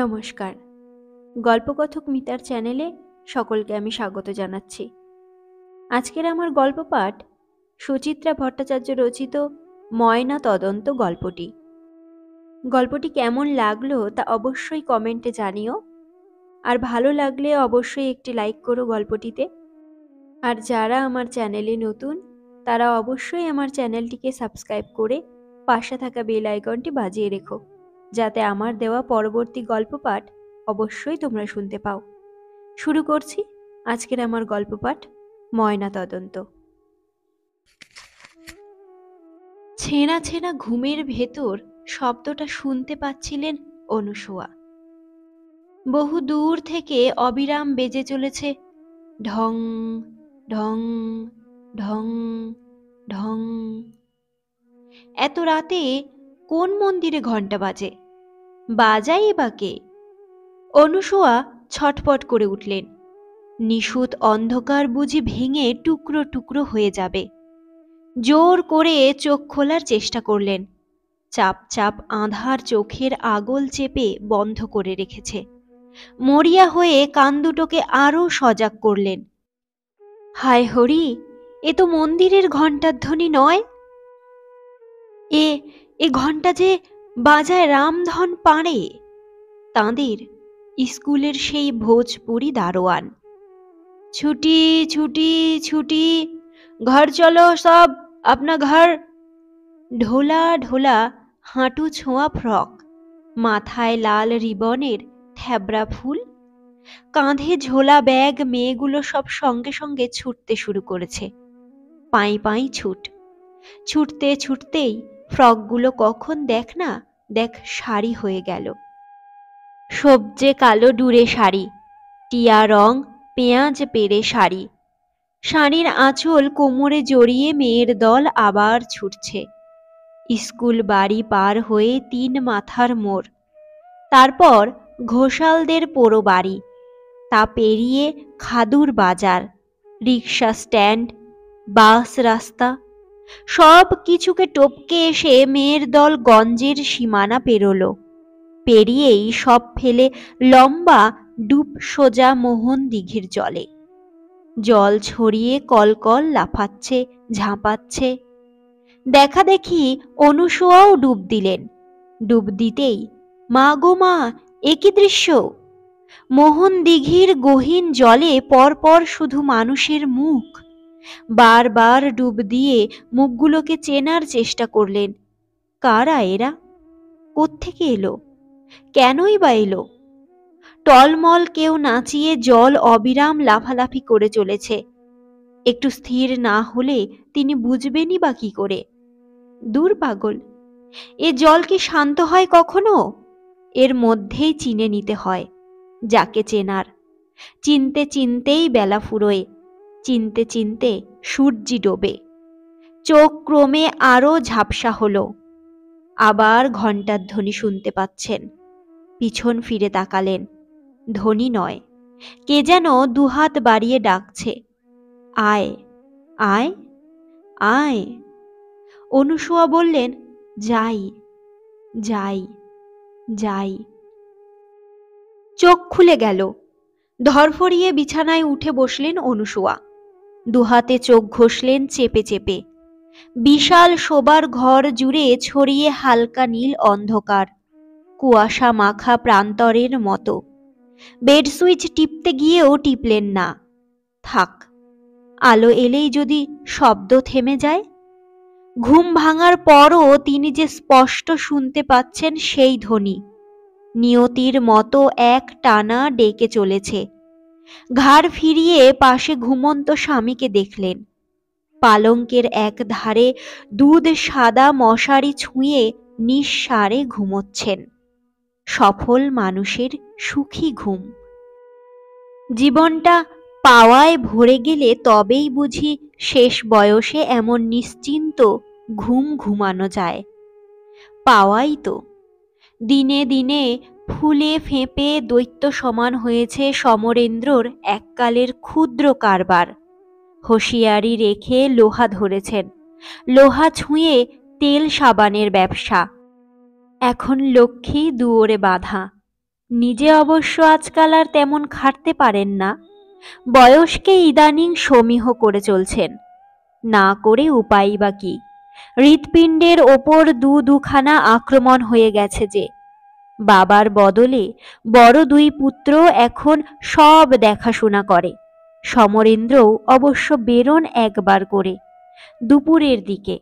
নমস্কার গল্পকথক মিতার চ্যানেলে সকলকে আমি স্বাগত জানাচ্ছি আজকের আমার গল্প পাঠ সুচিত্রা ভট্টাচার্য রচিত ময়না তদন্ত গল্পটি গল্পটি কেমন লাগলো তা অবশ্যই কমেন্টে জানিও আর ভালো লাগলে অবশ্যই একটি লাইক করো গল্পটিতে আর যারা আমার চ্যানেলে নতুন তারা অবশ্যই আমার চ্যানেলটিকে সাবস্ক্রাইব করে পাশে থাকা বেল আইকনটি বাজিয়ে রেখো যাতে আমার দেওয়া পরবর্তী গল্প পাঠ অবশ্যই তোমরা শুনতে পাও শুরু করছি আজকের আমার গল্প পাঠ ময়না তদন্ত ছেঁড়া ছেঁড়া ঘুমের ভেতর শব্দটা শুনতে পাচ্ছিলেন অনুসোয়া বহু দূর থেকে অবিরাম বেজে চলেছে ঢং ঢং ঢং ঢং এত রাতে কোন মন্দিরে ঘণ্টা বাজে বাজাই বা কে অনুসোয়া ছটপট করে উঠলেন নিশুত অন্ধকার বুঝি ভেঙে টুকরো টুকরো হয়ে যাবে জোর করে চোখ খোলার চেষ্টা করলেন চাপ চাপ আঁধার চোখের আগল চেপে বন্ধ করে রেখেছে মরিয়া হয়ে কান দুটোকে আরও সজাগ করলেন হায় হরি এ তো মন্দিরের ঘণ্টার ধ্বনি নয় এ এ ঘণ্টা যে বাজায় রামধন পাড়ে তাঁদের স্কুলের সেই ভোজপুরি দারোয়ান ছুটি ছুটি ছুটি ঘর চলো সব আপনা ঘর ঢোলা ঢোলা হাঁটু ছোঁয়া ফ্রক মাথায় লাল রিবনের থ্যাবরা ফুল কাঁধে ঝোলা ব্যাগ মেয়েগুলো সব সঙ্গে সঙ্গে ছুটতে শুরু করেছে পাই পাই ছুট ছুটতে ছুটতেই ফ্রকগুলো কখন দেখ না দেখ শাড়ি হয়ে গেল সবজে কালো ডুরে শাড়ি টিয়া রং পেঁয়াজ পেরে শাড়ি শাড়ির আঁচল কোমরে জড়িয়ে মেয়ের দল আবার ছুটছে স্কুল বাড়ি পার হয়ে তিন মাথার মোড় তারপর ঘোষালদের পোড়ো বাড়ি তা পেরিয়ে খাদুর বাজার রিক্সা স্ট্যান্ড বাস রাস্তা সব কিছুকে টপকে এসে মেয়ের দল গঞ্জের সীমানা পেরোল পেরিয়েই সব ফেলে লম্বা ডুব সোজা মোহন দিঘির জলে জল ছড়িয়ে কলকল লাফাচ্ছে ঝাঁপাচ্ছে দেখা দেখি অনুসোয়াও ডুব দিলেন ডুব দিতেই মা গো মা একই দৃশ্য মোহন দিঘির গহীন জলে পরপর শুধু মানুষের মুখ বারবার ডুব দিয়ে মুখগুলোকে চেনার চেষ্টা করলেন কারা এরা কোত্থেকে এলো কেনই বা এলো টলমল কেউ নাচিয়ে জল অবিরাম লাফালাফি করে চলেছে একটু স্থির না হলে তিনি বুঝবেনই বা কি করে দূর পাগল এ জল কি শান্ত হয় কখনো এর মধ্যেই চিনে নিতে হয় যাকে চেনার চিনতে চিনতেই বেলা ফুরোয় চিনতে চিনতে সূর্যি ডোবে চোখ ক্রমে আরও ঝাপসা হল আবার ঘণ্টার ধ্বনি শুনতে পাচ্ছেন পিছন ফিরে তাকালেন ধ্বনি নয় কে যেন দুহাত বাড়িয়ে ডাকছে আয় আয় আয় অনুসুয়া বললেন যাই যাই যাই চোখ খুলে গেল ধরফরিয়ে বিছানায় উঠে বসলেন অনুসুয়া দুহাতে চোখ ঘষলেন চেপে চেপে বিশাল শোবার ঘর জুড়ে ছড়িয়ে হালকা নীল অন্ধকার কুয়াশা মাখা প্রান্তরের মতো বেড সুইচ টিপতে গিয়েও টিপলেন না থাক আলো এলেই যদি শব্দ থেমে যায় ঘুম ভাঙার পরও তিনি যে স্পষ্ট শুনতে পাচ্ছেন সেই ধ্বনি নিয়তির মতো এক টানা ডেকে চলেছে ঘাড় ফিরিয়ে পাশে ঘুমন্ত স্বামীকে দেখলেন পালঙ্কের এক ধারে দুধ সাদা মশারি ছুঁয়ে নিঃসারে ঘুমোচ্ছেন সফল মানুষের সুখী ঘুম জীবনটা পাওয়ায় ভরে গেলে তবেই বুঝি শেষ বয়সে এমন নিশ্চিন্ত ঘুম ঘুমানো যায় পাওয়াই তো দিনে দিনে ফুলে ফেঁপে দৈত্য সমান হয়েছে সমরেন্দ্রর এককালের ক্ষুদ্র কারবার হুঁশিয়ারি রেখে লোহা ধরেছেন লোহা ছুঁয়ে তেল সাবানের ব্যবসা এখন লক্ষ্মী দুয়োরে বাঁধা নিজে অবশ্য আজকাল আর তেমন খাটতে পারেন না বয়সকে ইদানিং সমীহ করে চলছেন না করে উপায় বা কি হৃৎপিণ্ডের ওপর দু দুখানা আক্রমণ হয়ে গেছে যে বাবার বদলে বড় দুই পুত্র এখন সব দেখাশোনা করে সমরেন্দ্রও অবশ্য বেরোন একবার করে দুপুরের দিকে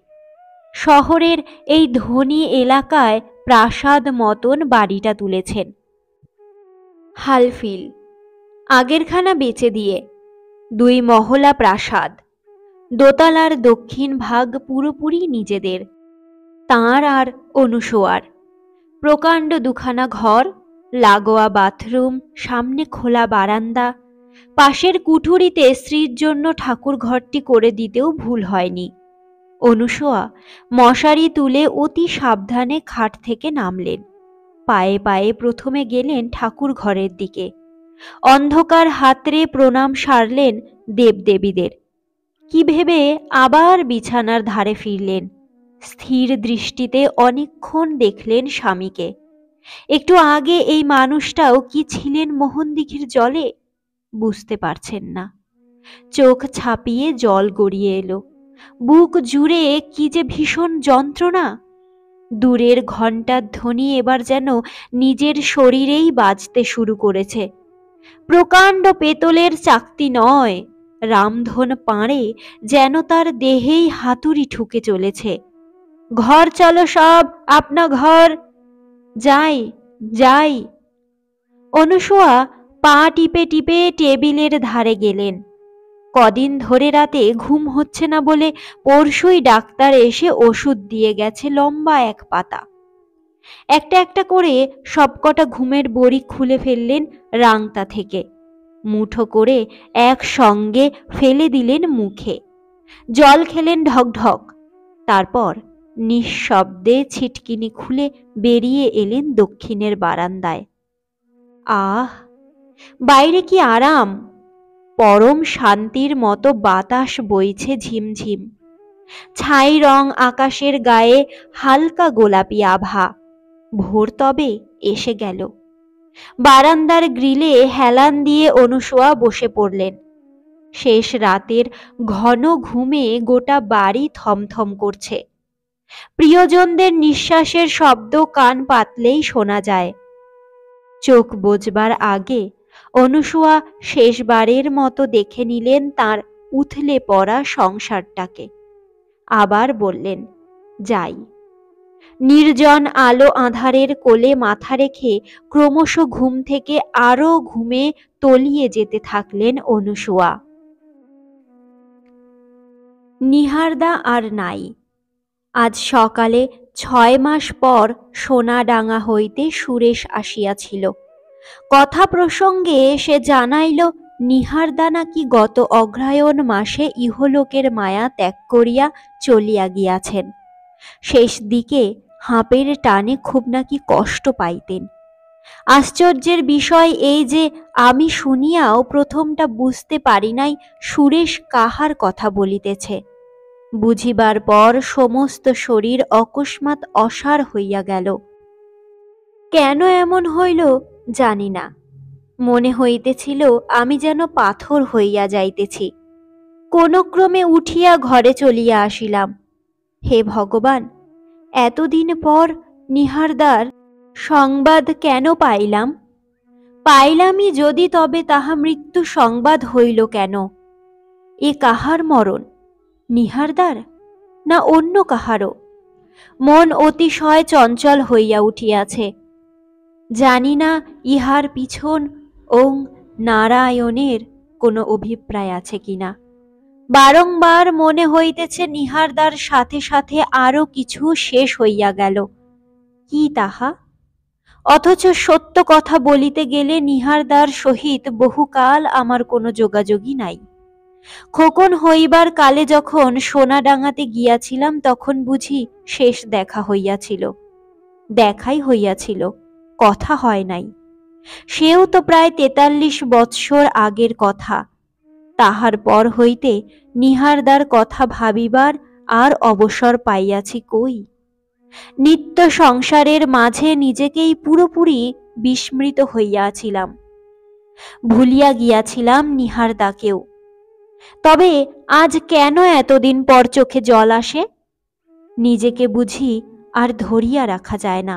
শহরের এই ধনী এলাকায় প্রাসাদ মতন বাড়িটা তুলেছেন হালফিল আগেরখানা বেঁচে দিয়ে দুই মহলা প্রাসাদ দোতলার দক্ষিণ ভাগ পুরোপুরি নিজেদের তাঁর আর অনুসোয়ার প্রকাণ্ড দুখানা ঘর লাগোয়া বাথরুম সামনে খোলা বারান্দা পাশের কুঠুরিতে স্ত্রীর জন্য ঠাকুর ঘরটি করে দিতেও ভুল হয়নি অনুসোয়া মশারি তুলে অতি সাবধানে খাট থেকে নামলেন পায়ে পায়ে প্রথমে গেলেন ঠাকুর ঘরের দিকে অন্ধকার হাতরে প্রণাম সারলেন দেবদেবীদের কি ভেবে আবার বিছানার ধারে ফিরলেন স্থির দৃষ্টিতে অনেকক্ষণ দেখলেন স্বামীকে একটু আগে এই মানুষটাও কি ছিলেন মোহন দিঘির জলে বুঝতে পারছেন না চোখ ছাপিয়ে জল গড়িয়ে এলো বুক জুড়ে কি যে ভীষণ যন্ত্রণা দূরের ঘণ্টার ধ্বনি এবার যেন নিজের শরীরেই বাজতে শুরু করেছে প্রকাণ্ড পেতলের চাকতি নয় রামধন পাঁড়ে যেন তার দেহেই হাতুড়ি ঠুকে চলেছে ঘর চলো সব আপনা ঘর যাই যাই অনুসোয়া পা টিপে টিপে টেবিলের ধারে গেলেন কদিন ধরে রাতে ঘুম হচ্ছে না বলে পরশুই ডাক্তার এসে ওষুধ দিয়ে গেছে লম্বা এক পাতা একটা একটা করে সবকটা ঘুমের বড়ি খুলে ফেললেন রাংতা থেকে মুঠো করে এক সঙ্গে ফেলে দিলেন মুখে জল খেলেন ঢক ঢক তারপর নিঃশব্দে ছিটকিনি খুলে বেরিয়ে এলেন দক্ষিণের বারান্দায় আহ বাইরে কি আরাম পরম শান্তির মতো বাতাস বইছে ঝিমঝিম ছাই রং আকাশের গায়ে হালকা গোলাপি আভা ভোর তবে এসে গেল বারান্দার গ্রিলে হেলান দিয়ে অনুসোয়া বসে পড়লেন শেষ রাতের ঘন ঘুমে গোটা বাড়ি থমথম করছে প্রিয়জনদের নিঃশ্বাসের শব্দ কান পাতলেই শোনা যায় চোখ বোঝবার আগে অনুসুয়া শেষবারের মতো দেখে নিলেন তার উথলে পড়া সংসারটাকে আবার বললেন যাই নির্জন আলো আধারের কোলে মাথা রেখে ক্রমশ ঘুম থেকে আরো ঘুমে তলিয়ে যেতে থাকলেন অনুসুয়া নিহারদা আর নাই আজ সকালে ছয় মাস পর সোনাডাঙা হইতে সুরেশ আসিয়াছিল কথা প্রসঙ্গে সে জানাইল নিহারদা নাকি গত অগ্রায়ণ মাসে ইহলোকের মায়া ত্যাগ করিয়া চলিয়া গিয়াছেন শেষ দিকে হাঁপের টানে খুব নাকি কষ্ট পাইতেন আশ্চর্যের বিষয় এই যে আমি শুনিয়াও প্রথমটা বুঝতে পারি নাই সুরেশ কাহার কথা বলিতেছে বুঝিবার পর সমস্ত শরীর অকস্মাৎ অসার হইয়া গেল কেন এমন হইল জানি না মনে হইতেছিল আমি যেন পাথর হইয়া যাইতেছি কোনক্রমে ক্রমে উঠিয়া ঘরে চলিয়া আসিলাম হে ভগবান এতদিন পর নিহারদার সংবাদ কেন পাইলাম পাইলামই যদি তবে তাহা মৃত্যু সংবাদ হইল কেন এ কাহার মরণ নিহারদার না অন্য কাহারও মন অতিশয় চঞ্চল হইয়া উঠিয়াছে জানি না ইহার পিছন ওং নারায়ণের কোনো অভিপ্রায় আছে কিনা বারংবার মনে হইতেছে নিহারদার সাথে সাথে আরও কিছু শেষ হইয়া গেল কি তাহা অথচ সত্য কথা বলিতে গেলে নিহারদার সহিত বহুকাল আমার কোনো যোগাযোগই নাই খোকন হইবার কালে যখন সোনা ডাঙাতে গিয়াছিলাম তখন বুঝি শেষ দেখা হইয়াছিল দেখাই হইয়াছিল কথা হয় নাই সেও তো প্রায় তেতাল্লিশ বৎসর আগের কথা তাহার পর হইতে নিহারদার কথা ভাবিবার আর অবসর পাইয়াছি কই নিত্য সংসারের মাঝে নিজেকেই পুরোপুরি বিস্মৃত হইয়াছিলাম ভুলিয়া গিয়াছিলাম নিহারদাকেও তবে আজ কেন এতদিন পর চোখে জল আসে নিজেকে বুঝি আর ধরিয়া রাখা যায় না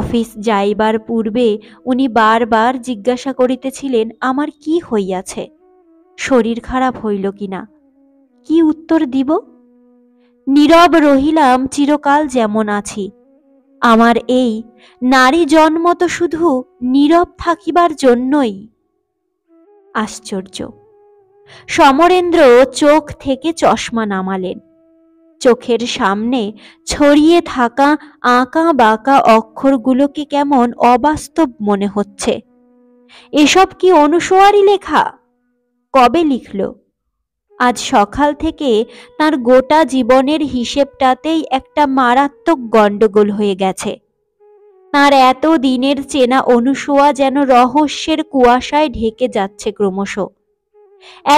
অফিস যাইবার পূর্বে উনি বারবার জিজ্ঞাসা করিতেছিলেন আমার কি হইয়াছে শরীর খারাপ হইল কিনা কি উত্তর দিব নীরব রহিলাম চিরকাল যেমন আছি আমার এই নারী জন্ম তো শুধু নীরব থাকিবার জন্যই আশ্চর্য সমরেন্দ্র চোখ থেকে চশমা নামালেন চোখের সামনে ছড়িয়ে থাকা আঁকা বাঁকা অক্ষরগুলোকে কেমন অবাস্তব মনে হচ্ছে এসব কি অনুসোয়ারি লেখা কবে লিখল আজ সকাল থেকে তার গোটা জীবনের হিসেবটাতেই একটা মারাত্মক গণ্ডগোল হয়ে গেছে তার এত দিনের চেনা অনুসোয়া যেন রহস্যের কুয়াশায় ঢেকে যাচ্ছে ক্রমশ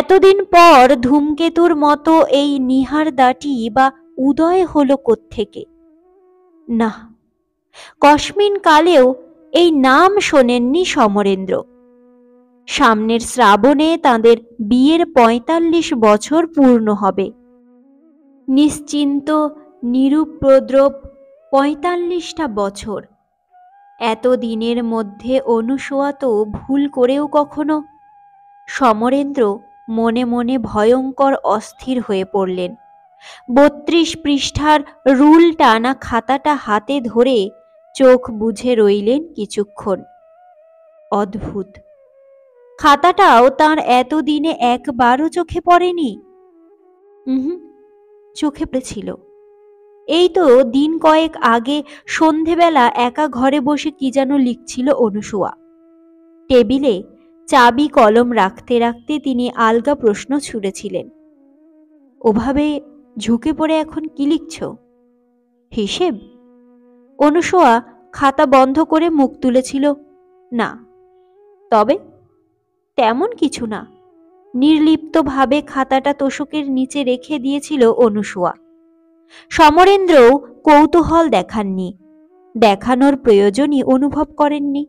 এতদিন পর ধূমকেতুর মতো এই নিহার দাটি বা উদয় হলো থেকে না কশ্মিন কালেও এই নাম শোনেননি সমরেন্দ্র সামনের শ্রাবণে তাদের বিয়ের পঁয়তাল্লিশ বছর পূর্ণ হবে নিশ্চিন্ত নিরুপ্রদ্রব পঁয়তাল্লিশটা বছর এত দিনের মধ্যে অনুসোয়া তো ভুল করেও কখনো সমরেন্দ্র মনে মনে ভয়ঙ্কর অস্থির হয়ে পড়লেন বত্রিশ পৃষ্ঠার রুল টানা খাতাটা হাতে ধরে চোখ বুঝে রইলেন কিছুক্ষণ অদ্ভুত খাতাটাও তার এতদিনে একবারও চোখে পড়েনি হুম চোখে পড়েছিল এই তো দিন কয়েক আগে সন্ধেবেলা একা ঘরে বসে কি যেন লিখছিল অনুসুয়া টেবিলে চাবি কলম রাখতে রাখতে তিনি আলগা প্রশ্ন ছুঁড়েছিলেন ওভাবে ঝুঁকে পড়ে এখন কি লিখছ হিসেব অনুসোয়া খাতা বন্ধ করে মুখ তুলেছিল না তবে তেমন কিছু না নির্লিপ্তভাবে খাতাটা তোষকের নিচে রেখে দিয়েছিল অনুসোয়া সমরেন্দ্রও কৌতূহল দেখাননি দেখানোর প্রয়োজনই অনুভব করেননি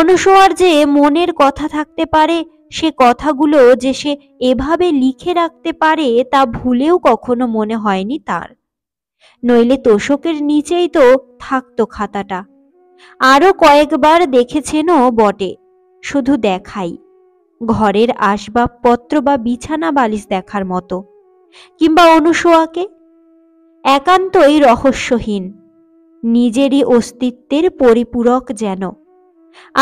অনসোয়ার যে মনের কথা থাকতে পারে সে কথাগুলো যে সে এভাবে লিখে রাখতে পারে তা ভুলেও কখনো মনে হয়নি তার নইলে তোষকের নিচেই তো থাকতো খাতাটা আরও কয়েকবার দেখেছেনও বটে শুধু দেখাই ঘরের আসবাবপত্র বা বিছানা বালিশ দেখার মতো কিংবা অনুসোয়াকে একান্তই রহস্যহীন নিজেরই অস্তিত্বের পরিপূরক যেন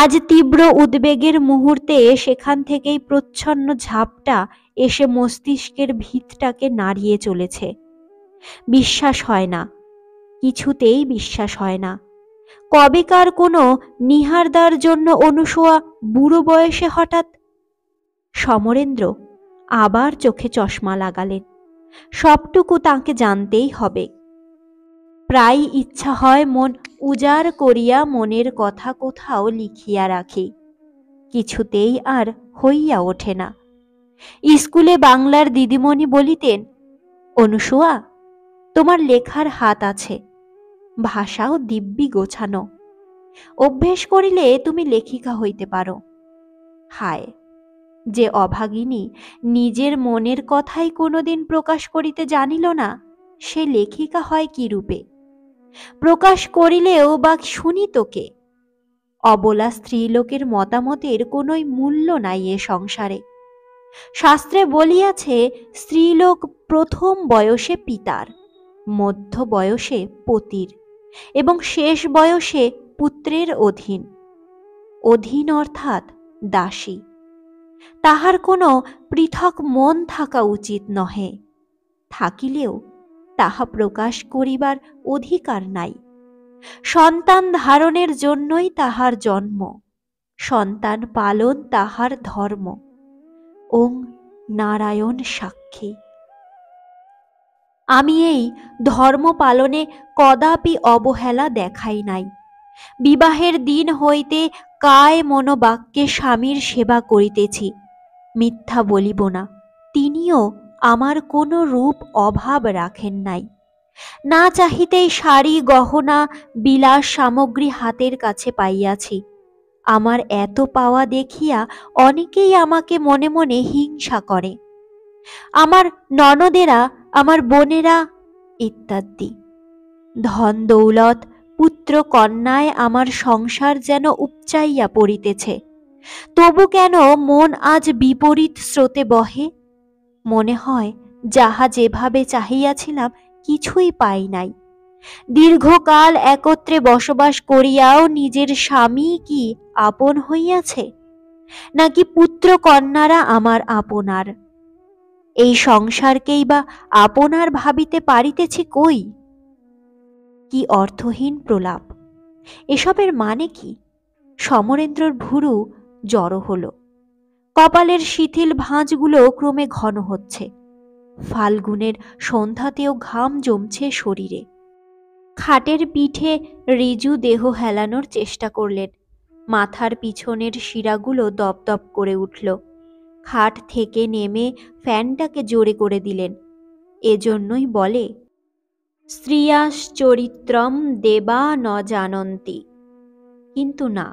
আজ তীব্র উদ্বেগের মুহূর্তে সেখান থেকেই প্রচ্ছন্ন ঝাপটা এসে মস্তিষ্কের ভিতটাকে নাড়িয়ে চলেছে বিশ্বাস হয় না কিছুতেই বিশ্বাস হয় না কবেকার কোনো নিহারদার জন্য অনুসোয়া বুড়ো বয়সে হঠাৎ সমরেন্দ্র আবার চোখে চশমা লাগালেন সবটুকু তাকে জানতেই হবে প্রায় ইচ্ছা হয় মন উজাড় করিয়া মনের কথা কোথাও লিখিয়া রাখি কিছুতেই আর হইয়া ওঠে না স্কুলে বাংলার দিদিমণি বলিতেন অনুসুয়া তোমার লেখার হাত আছে ভাষাও দিব্যি গোছানো অভ্যেস করিলে তুমি লেখিকা হইতে পারো হায় যে অভাগিনী নিজের মনের কথাই কোনোদিন প্রকাশ করিতে জানিল না সে লেখিকা হয় কি রূপে প্রকাশ করিলেও বা শুনি তোকে অবলা স্ত্রীলোকের মতামতের কোনোই মূল্য নাই এ সংসারে শাস্ত্রে বলিয়াছে স্ত্রীলোক প্রথম বয়সে পিতার মধ্য বয়সে পতির এবং শেষ বয়সে পুত্রের অধীন অধীন অর্থাৎ দাসী তাহার কোনো পৃথক মন থাকা উচিত নহে থাকিলেও তাহা প্রকাশ করিবার অধিকার নাই সন্তান ধারণের জন্যই তাহার জন্ম সন্তান পালন তাহার ধর্ম ওং নারায়ণ সাক্ষী আমি এই ধর্ম পালনে কদাপি অবহেলা দেখাই নাই বিবাহের দিন হইতে কায় মনোবাক্যে স্বামীর সেবা করিতেছি মিথ্যা বলিব না তিনিও আমার কোনো রূপ অভাব রাখেন নাই না চাহিতেই শাড়ি গহনা বিলাস সামগ্রী হাতের কাছে পাইয়াছি আমার এত পাওয়া দেখিয়া অনেকেই আমাকে মনে মনে হিংসা করে আমার ননদেরা আমার বোনেরা ইত্যাদি ধন দৌলত পুত্র কন্যায় আমার সংসার যেন উপচাইয়া পড়িতেছে তবু কেন মন আজ বিপরীত স্রোতে বহে মনে হয় যাহা যেভাবে চাহিয়াছিলাম কিছুই পাই নাই দীর্ঘকাল একত্রে বসবাস করিয়াও নিজের স্বামী কি আপন হইয়াছে নাকি পুত্র কন্যারা আমার আপনার এই সংসারকেই বা আপনার ভাবিতে পারিতেছি কই কি অর্থহীন প্রলাপ এসবের মানে কি সমরেন্দ্রর ভুরু জড়ো হলো কপালের শিথিল ভাঁজগুলো ক্রমে ঘন হচ্ছে ফাল্গুনের সন্ধ্যাতেও ঘাম জমছে শরীরে খাটের পিঠে রিজু দেহ হেলানোর চেষ্টা করলেন মাথার পিছনের শিরাগুলো দপদপ করে উঠল খাট থেকে নেমে ফ্যানটাকে জোরে করে দিলেন এজন্যই বলে স্ত্রিয়াস চরিত্রম দেবা ন জানন্তি কিন্তু না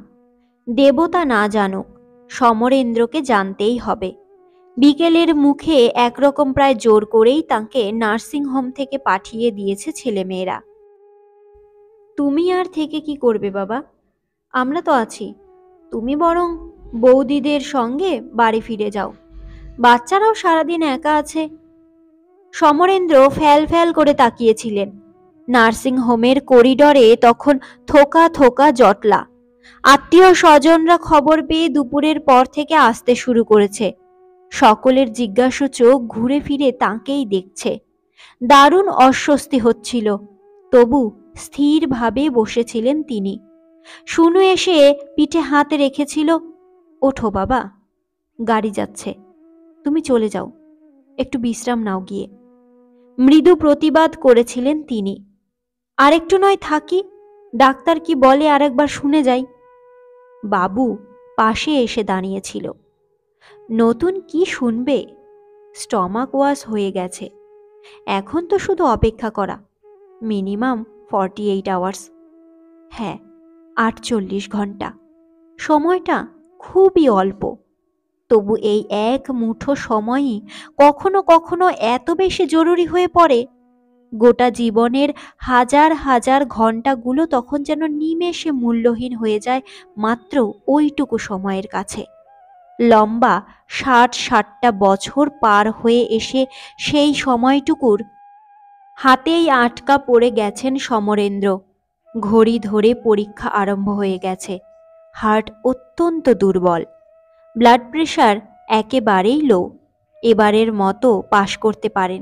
দেবতা না জানো সমরেন্দ্রকে জানতেই হবে বিকেলের মুখে একরকম প্রায় জোর করেই তাঁকে নার্সিংহোম থেকে পাঠিয়ে দিয়েছে ছেলেমেয়েরা তুমি আর থেকে কি করবে বাবা আমরা তো আছি তুমি বরং বৌদিদের সঙ্গে বাড়ি ফিরে যাও বাচ্চারাও সারাদিন একা আছে সমরেন্দ্র ফ্যাল ফ্যাল করে তাকিয়েছিলেন নার্সিংহোমের করিডরে তখন থোকা থোকা জটলা আত্মীয় স্বজনরা খবর পেয়ে দুপুরের পর থেকে আসতে শুরু করেছে সকলের জিজ্ঞাসু চোখ ঘুরে ফিরে তাঁকেই দেখছে দারুণ অস্বস্তি হচ্ছিল তবু স্থিরভাবে বসেছিলেন তিনি শুনু এসে পিঠে হাত রেখেছিল ওঠো বাবা গাড়ি যাচ্ছে তুমি চলে যাও একটু বিশ্রাম নাও গিয়ে মৃদু প্রতিবাদ করেছিলেন তিনি আরেকটু নয় থাকি ডাক্তার কি বলে আরেকবার শুনে যাই বাবু পাশে এসে দাঁড়িয়েছিল নতুন কি শুনবে স্টমাক ওয়াশ হয়ে গেছে এখন তো শুধু অপেক্ষা করা মিনিমাম ফর্টি এইট আওয়ার্স হ্যাঁ আটচল্লিশ ঘন্টা সময়টা খুবই অল্প তবু এই এক মুঠো সময়ই কখনো কখনো এত বেশি জরুরি হয়ে পড়ে গোটা জীবনের হাজার হাজার ঘন্টাগুলো তখন যেন নিমেষে মূল্যহীন হয়ে যায় মাত্র ওইটুকু সময়ের কাছে লম্বা ষাট ষাটটা বছর পার হয়ে এসে সেই সময়টুকুর হাতেই আটকা পড়ে গেছেন সমরেন্দ্র ঘড়ি ধরে পরীক্ষা আরম্ভ হয়ে গেছে হার্ট অত্যন্ত দুর্বল ব্লাড প্রেশার একেবারেই লো এবারের মতো পাশ করতে পারেন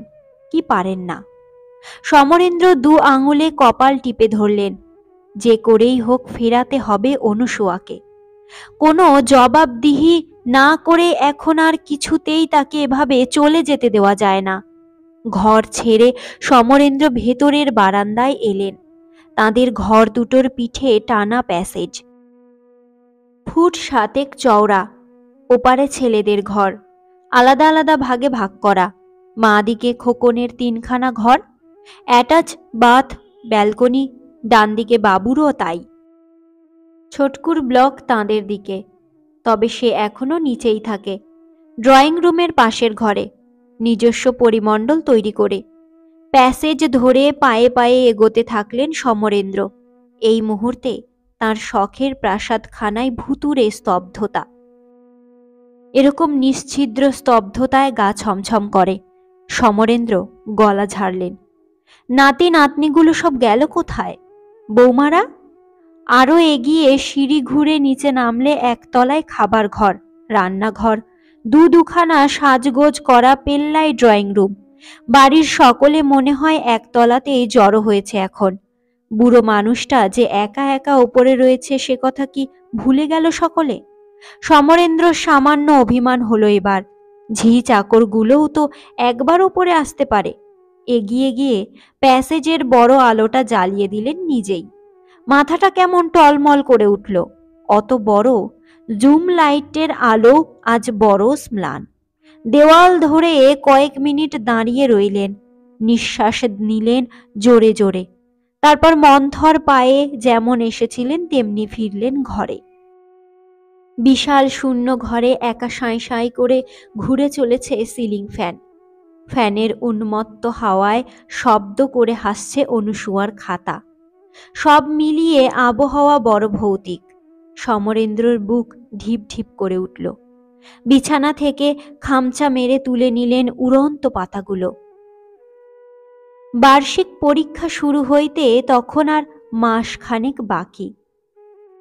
কি পারেন না সমরেন্দ্র দু আঙুলে কপাল টিপে ধরলেন যে করেই হোক ফেরাতে হবে অনুসোয়াকে কোনো জবাবদিহি না করে এখন আর কিছুতেই তাকে এভাবে চলে যেতে দেওয়া যায় না ঘর ছেড়ে সমরেন্দ্র ভেতরের বারান্দায় এলেন তাদের ঘর দুটোর পিঠে টানা প্যাসেজ ফুট সাতেক চওড়া ওপারে ছেলেদের ঘর আলাদা আলাদা ভাগে ভাগ করা মা দিকে খোকনের তিনখানা ঘর অ্যাটাচ বাথ ব্যালকনি ডান দিকে বাবুরও তাই ছোটকুর ব্লক তাঁদের দিকে তবে সে এখনও নিচেই থাকে ড্রয়িং রুমের পাশের ঘরে নিজস্ব পরিমণ্ডল তৈরি করে প্যাসেজ ধরে পায়ে পায়ে এগোতে থাকলেন সমরেন্দ্র এই মুহূর্তে তার শখের প্রাসাদখানায় ভুতুরে স্তব্ধতা এরকম নিশ্ছিদ্র স্তব্ধতায় গা ছমছম করে সমরেন্দ্র গলা ঝাড়লেন নাতি নাতনিগুলো সব গেল কোথায় বৌমারা আরও এগিয়ে সিঁড়ি ঘুরে নিচে নামলে একতলায় খাবার ঘর রান্নাঘর দু দুখানা সাজগোজ করা পেল্লাই ড্রয়িং রুম বাড়ির সকলে মনে হয় একতলাতেই জড়ো হয়েছে এখন বুড়ো মানুষটা যে একা একা ওপরে রয়েছে সে কথা কি ভুলে গেল সকলে সমরেন্দ্র সামান্য অভিমান হলো এবার ঝি চাকরগুলোও তো একবার ওপরে আসতে পারে এগিয়ে গিয়ে প্যাসেজের বড় আলোটা জ্বালিয়ে দিলেন নিজেই মাথাটা কেমন টলমল করে উঠল অত বড় জুম লাইটের আলো আজ বড় স্ম্লান দেওয়াল ধরে কয়েক মিনিট দাঁড়িয়ে রইলেন নিঃশ্বাস নিলেন জোরে জোরে তারপর মন্থর পায়ে যেমন এসেছিলেন তেমনি ফিরলেন ঘরে বিশাল শূন্য ঘরে একা সাঁই সাঁই করে ঘুরে চলেছে সিলিং ফ্যান ফ্যানের উন্মত্ত হাওয়ায় শব্দ করে হাসছে অনুসুয়ার খাতা সব মিলিয়ে আবহাওয়া বড় ভৌতিক সমরেন্দ্রর বুক ঢিপ ঢিপ করে উঠল বিছানা থেকে খামচা মেরে তুলে নিলেন উড়ন্ত পাতাগুলো বার্ষিক পরীক্ষা শুরু হইতে তখন আর মাসখানেক বাকি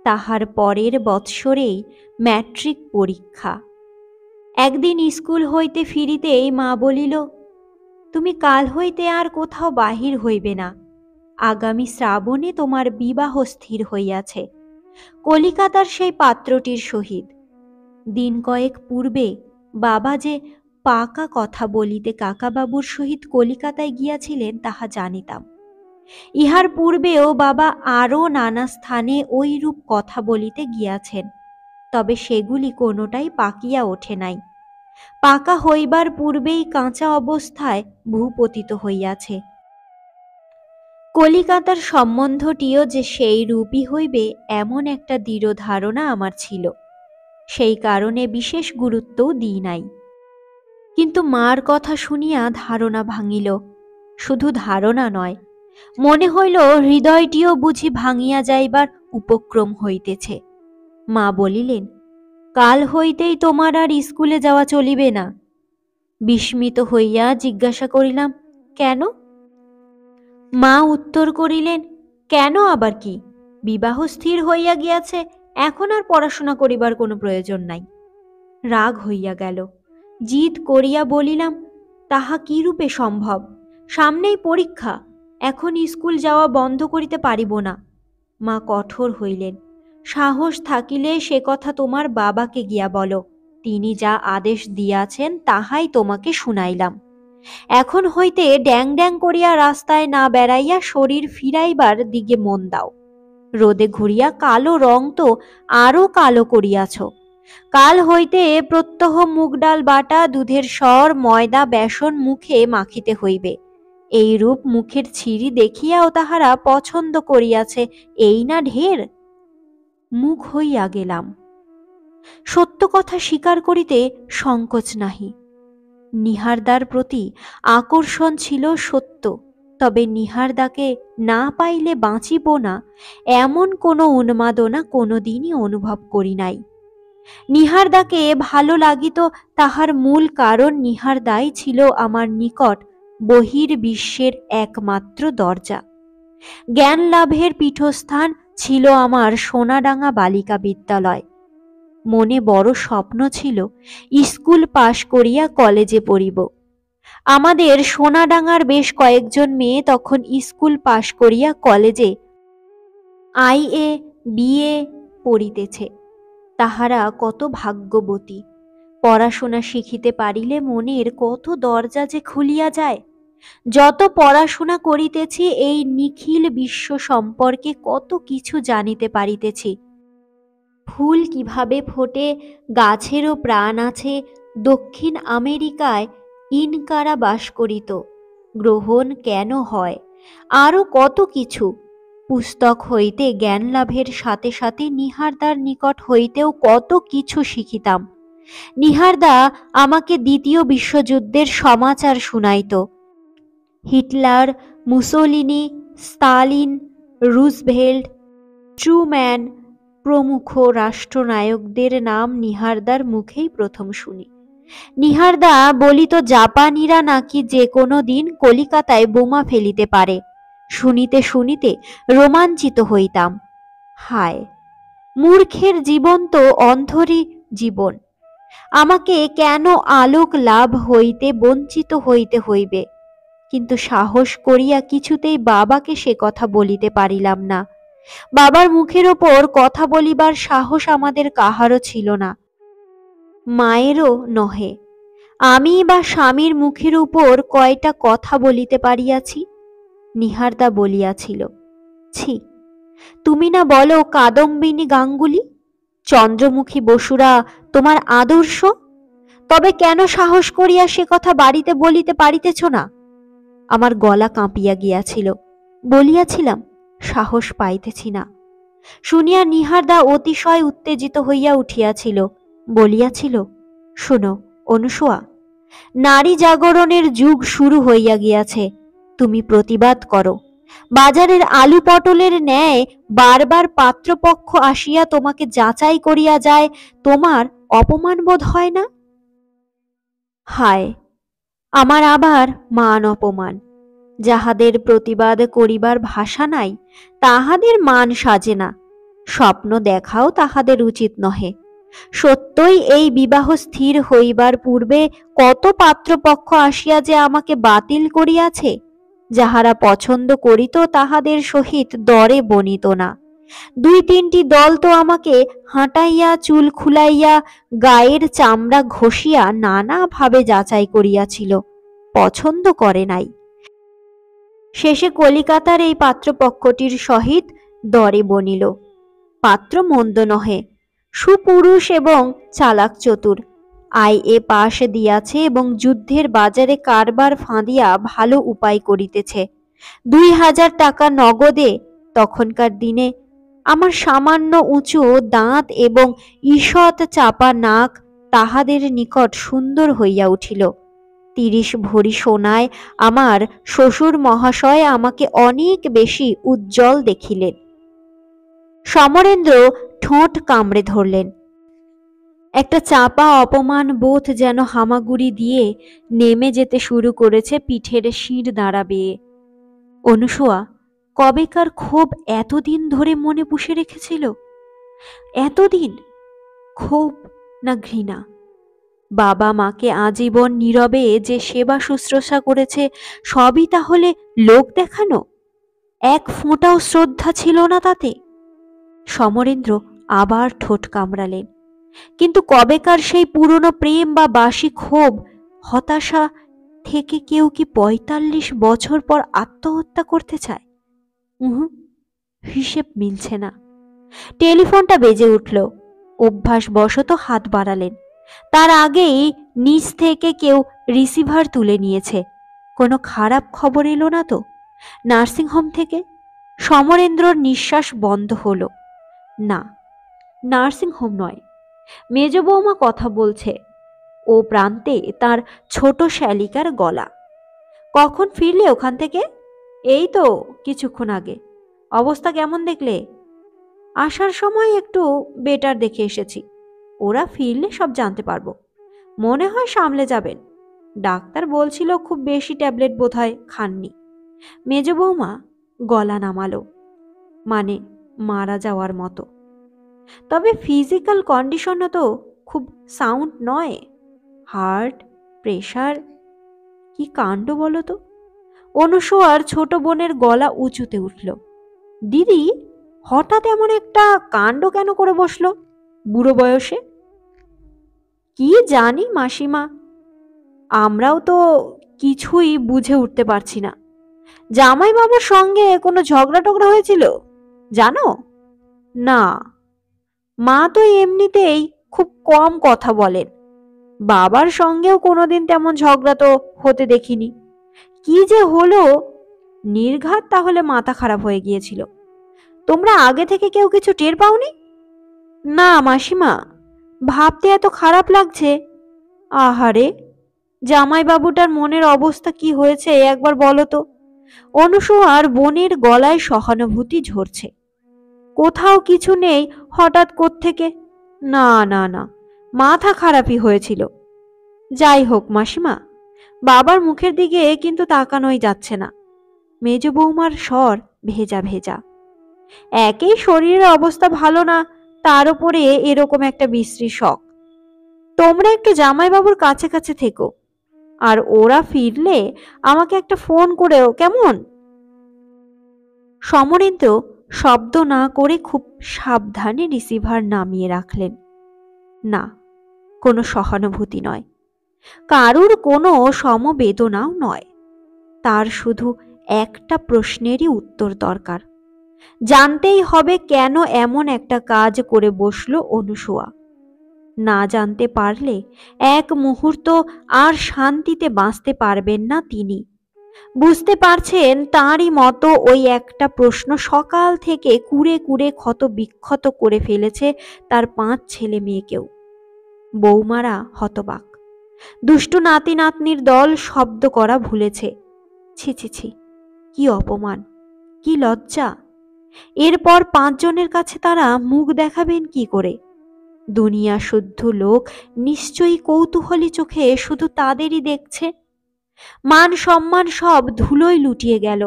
তাহার পরের বৎসরেই ম্যাট্রিক পরীক্ষা একদিন স্কুল হইতে ফিরিতেই মা বলিল তুমি কাল হইতে আর কোথাও বাহির হইবে না আগামী শ্রাবণে তোমার বিবাহ স্থির হইয়াছে কলিকাতার সেই পাত্রটির সহিত দিন কয়েক পূর্বে বাবা যে পাকা কথা বলিতে কাকাবাবুর সহিত কলিকাতায় গিয়াছিলেন তাহা জানিতাম ইহার পূর্বেও বাবা আরও নানা স্থানে ওইরূপ কথা বলিতে গিয়াছেন তবে সেগুলি কোনোটাই পাকিয়া ওঠে নাই পাকা হইবার পূর্বেই কাঁচা অবস্থায় ভূপতিত হইয়াছে কলিকাতার সম্বন্ধটিও যে সেই রূপই হইবে এমন একটা দৃঢ় ধারণা আমার ছিল সেই কারণে বিশেষ গুরুত্বও দিই নাই কিন্তু মার কথা শুনিয়া ধারণা ভাঙিল শুধু ধারণা নয় মনে হইল হৃদয়টিও বুঝি ভাঙিয়া যাইবার উপক্রম হইতেছে মা বলিলেন কাল হইতেই তোমার আর স্কুলে যাওয়া চলিবে না বিস্মিত হইয়া জিজ্ঞাসা করিলাম কেন মা উত্তর করিলেন কেন আবার কি বিবাহ স্থির হইয়া গিয়াছে এখন আর পড়াশোনা করিবার কোনো প্রয়োজন নাই রাগ হইয়া গেল জিদ করিয়া বলিলাম তাহা কিরূপে সম্ভব সামনেই পরীক্ষা এখন স্কুল যাওয়া বন্ধ করিতে পারিব না মা কঠোর হইলেন সাহস থাকিলে সে কথা তোমার বাবাকে গিয়া বলো তিনি যা আদেশ দিয়াছেন তাহাই তোমাকে শুনাইলাম এখন হইতে ড্যাং ড্যাং করিয়া রাস্তায় না বেড়াইয়া শরীর ফিরাইবার দিকে মন দাও রোদে ঘুরিয়া কালো রং তো আরও কালো করিয়াছ কাল হইতে প্রত্যহ মুগডাল বাটা দুধের স্বর ময়দা বেসন মুখে মাখিতে হইবে এইরূপ মুখের ছিঁড়ি দেখিয়াও তাহারা পছন্দ করিয়াছে এই না ঢের মুখ হইয়া গেলাম সত্য কথা স্বীকার করিতে সংকোচ নাহি নিহারদার প্রতি আকর্ষণ ছিল সত্য তবে নিহারদাকে না পাইলে বাঁচিব না এমন কোনো উন্মাদনা কোনোদিনই অনুভব করি নাই নিহারদাকে ভালো লাগিত তাহার মূল কারণ নিহারদাই ছিল আমার নিকট বহির বিশ্বের একমাত্র দরজা জ্ঞান লাভের পীঠস্থান ছিল আমার সোনাডাঙ্গা বালিকা বিদ্যালয় মনে বড় স্বপ্ন ছিল স্কুল পাশ করিয়া কলেজে পড়িব আমাদের সোনাডাঙ্গার বেশ কয়েকজন মেয়ে তখন স্কুল পাশ করিয়া কলেজে আইএ বিএ পড়িতেছে তাহারা কত ভাগ্যবতী পড়াশোনা শিখিতে পারিলে মনের কত দরজা যে খুলিয়া যায় যত পড়াশোনা করিতেছি এই নিখিল বিশ্ব সম্পর্কে কত কিছু জানিতে পারিতেছি ফুল কিভাবে ফোটে গাছেরও প্রাণ আছে দক্ষিণ আমেরিকায় ইনকারা বাস করিত গ্রহণ কেন হয় আরও কত কিছু পুস্তক হইতে জ্ঞান লাভের সাথে সাথে নিহারদার নিকট হইতেও কত কিছু শিখিতাম নিহারদা আমাকে দ্বিতীয় বিশ্বযুদ্ধের সমাচার শুনাইত Hitler Mussolini Stalin Roosevelt Truman প্রমুখ রাষ্ট্রনায়কদের নাম নিহারদার মুখেই প্রথম শুনি নিহারদা বলিত জাপানিরা নাকি যে কোনো দিন কলিকাতায় বোমা ফেলিতে পারে শুনিতে শুনিতে রোমাঞ্চিত হইতাম হায় মূর্খের জীবন তো অন্ধরি জীবন আমাকে কেন আলোক লাভ হইতে বঞ্চিত হইতে হইবে কিন্তু সাহস করিয়া কিছুতেই বাবাকে সে কথা বলিতে পারিলাম না বাবার মুখের ওপর কথা বলিবার সাহস আমাদের কাহারও ছিল না মায়েরও নহে আমি বা স্বামীর মুখের উপর কয়টা কথা বলিতে পারিয়াছি নিহারদা বলিয়াছিল ছি তুমি না বলো কাদম্বিনী গাঙ্গুলি চন্দ্রমুখী বসুরা তোমার আদর্শ তবে কেন সাহস করিয়া সে কথা বাড়িতে বলিতে পারিতেছ না আমার গলা কাঁপিয়া গিয়াছিল বলিয়াছিলাম সাহস পাইতেছি না শুনিয়া নিহারদা অতিশয় উত্তেজিত হইয়া উঠিয়াছিল বলিয়াছিল শুনো অনুসোয়া নারী জাগরণের যুগ শুরু হইয়া গিয়াছে তুমি প্রতিবাদ করো বাজারের আলু পটলের ন্যায় বারবার পাত্রপক্ষ আসিয়া তোমাকে যাচাই করিয়া যায় তোমার অপমানবোধ হয় না হায় আমার আবার মান অপমান যাহাদের প্রতিবাদ করিবার ভাষা নাই তাহাদের মান সাজে না স্বপ্ন দেখাও তাহাদের উচিত নহে সত্যই এই বিবাহ স্থির হইবার পূর্বে কত পাত্রপক্ষ আসিয়া যে আমাকে বাতিল করিয়াছে যাহারা পছন্দ করিত তাহাদের সহিত দরে বনিত না দুই তিনটি দল তো আমাকে হাঁটাইয়া চুল খুলাইয়া গায়ের চামড়া ঘষিয়া নানাভাবে যাচাই করিয়াছিল পছন্দ করে নাই শেষে কলিকাতার এই পাত্রপক্ষটির সহিত দরে বনিল পাত্র মন্দ নহে সুপুরুষ এবং চালাক চতুর আয় এ পাশ দিয়াছে এবং যুদ্ধের বাজারে কারবার ফাঁদিয়া ভালো উপায় করিতেছে দুই হাজার টাকা নগদে তখনকার দিনে আমার সামান্য উঁচু দাঁত এবং ঈষৎ চাপা নাক তাহাদের নিকট সুন্দর হইয়া উঠিল তিরিশ ভরি সোনায় আমার শ্বশুর মহাশয় আমাকে অনেক বেশি উজ্জ্বল দেখিলেন সমরেন্দ্র ঠোঁট কামড়ে ধরলেন একটা চাপা অপমান বোধ যেন হামাগুড়ি দিয়ে নেমে যেতে শুরু করেছে পিঠের শির দাঁড়াবে অনুসোয়া কবেকার ক্ষোভ এতদিন ধরে মনে পুষে রেখেছিল এতদিন ক্ষোভ না ঘৃণা বাবা মাকে আজীবন নীরবে যে সেবা শুশ্রূষা করেছে সবই তাহলে লোক দেখানো এক ফোঁটাও শ্রদ্ধা ছিল না তাতে সমরেন্দ্র আবার ঠোঁট কামড়ালেন কিন্তু কবেকার সেই পুরনো প্রেম বা বাসি ক্ষোভ হতাশা থেকে কেউ কি পঁয়তাল্লিশ বছর পর আত্মহত্যা করতে চায় উহু হিসেব মিলছে না টেলিফোনটা বেজে উঠল অভ্যাস বশত হাত বাড়ালেন তার আগেই নিচ থেকে কেউ রিসিভার তুলে নিয়েছে কোনো খারাপ খবর এলো না তো নার্সিংহোম থেকে সমরেন্দ্রর নিঃশ্বাস বন্ধ হলো না নার্সিংহোম নয় মেজ বৌমা কথা বলছে ও প্রান্তে তার ছোট শ্যালিকার গলা কখন ফিরলে ওখান থেকে এই তো কিছুক্ষণ আগে অবস্থা কেমন দেখলে আসার সময় একটু বেটার দেখে এসেছি ওরা ফিরলে সব জানতে পারবো মনে হয় সামলে যাবেন ডাক্তার বলছিল খুব বেশি ট্যাবলেট বোধহয় খাননি মেজ বৌমা গলা নামালো মানে মারা যাওয়ার মতো তবে ফিজিক্যাল কন্ডিশনও তো খুব সাউন্ড নয় হার্ট প্রেশার কি কাণ্ড বলো তো অনুসোয়ার ছোট বোনের গলা উঁচুতে উঠল দিদি হঠাৎ এমন একটা কাণ্ড কেন করে বসল বুড়ো বয়সে কি জানি মাসিমা আমরাও তো কিছুই বুঝে উঠতে পারছি না জামাই বাবার সঙ্গে কোনো ঝগড়া টগড়া হয়েছিল জানো না মা তো এমনিতেই খুব কম কথা বলেন বাবার সঙ্গেও কোনোদিন তেমন ঝগড়া তো হতে দেখিনি কি যে হলো নির্ঘাত তাহলে মাথা খারাপ হয়ে গিয়েছিল তোমরা আগে থেকে কেউ কিছু টের পাওনি না মাসিমা ভাবতে এত খারাপ লাগছে আহারে জামাইবাবুটার মনের অবস্থা কি হয়েছে একবার বলো তো আর বোনের গলায় সহানুভূতি ঝরছে কোথাও কিছু নেই হঠাৎ থেকে না না না মাথা খারাপই হয়েছিল যাই হোক মাসিমা বাবার মুখের দিকে কিন্তু তাকানোই যাচ্ছে না মেজ বৌমার স্বর ভেজা ভেজা একেই শরীরের অবস্থা ভালো না তার উপরে এরকম একটা বিশ্রী শখ তোমরা একটু জামাইবাবুর কাছে কাছে থেকো আর ওরা ফিরলে আমাকে একটা ফোন করেও কেমন সমরেন্দ্র শব্দ না করে খুব সাবধানে রিসিভার নামিয়ে রাখলেন না কোনো সহানুভূতি নয় কারুর কোনো সমবেদনাও নয় তার শুধু একটা প্রশ্নেরই উত্তর দরকার জানতেই হবে কেন এমন একটা কাজ করে বসল অনুসোয়া না জানতে পারলে এক মুহূর্ত আর শান্তিতে বাঁচতে পারবেন না তিনি বুঝতে পারছেন তাঁরই মতো ওই একটা প্রশ্ন সকাল থেকে কুড়ে কুড়ে ক্ষত বিক্ষত করে ফেলেছে তার পাঁচ ছেলে মেয়েকেও বৌমারা হতবাক দুষ্ট নাতি নাতনির দল শব্দ করা ভুলেছে ছি ছি ছি কি অপমান কি লজ্জা এরপর পাঁচজনের কাছে তারা মুখ দেখাবেন কি করে দুনিয়া শুদ্ধ লোক নিশ্চয়ই কৌতূহলী চোখে শুধু তাদেরই দেখছে মান সম্মান সব ধুলোয় লুটিয়ে গেল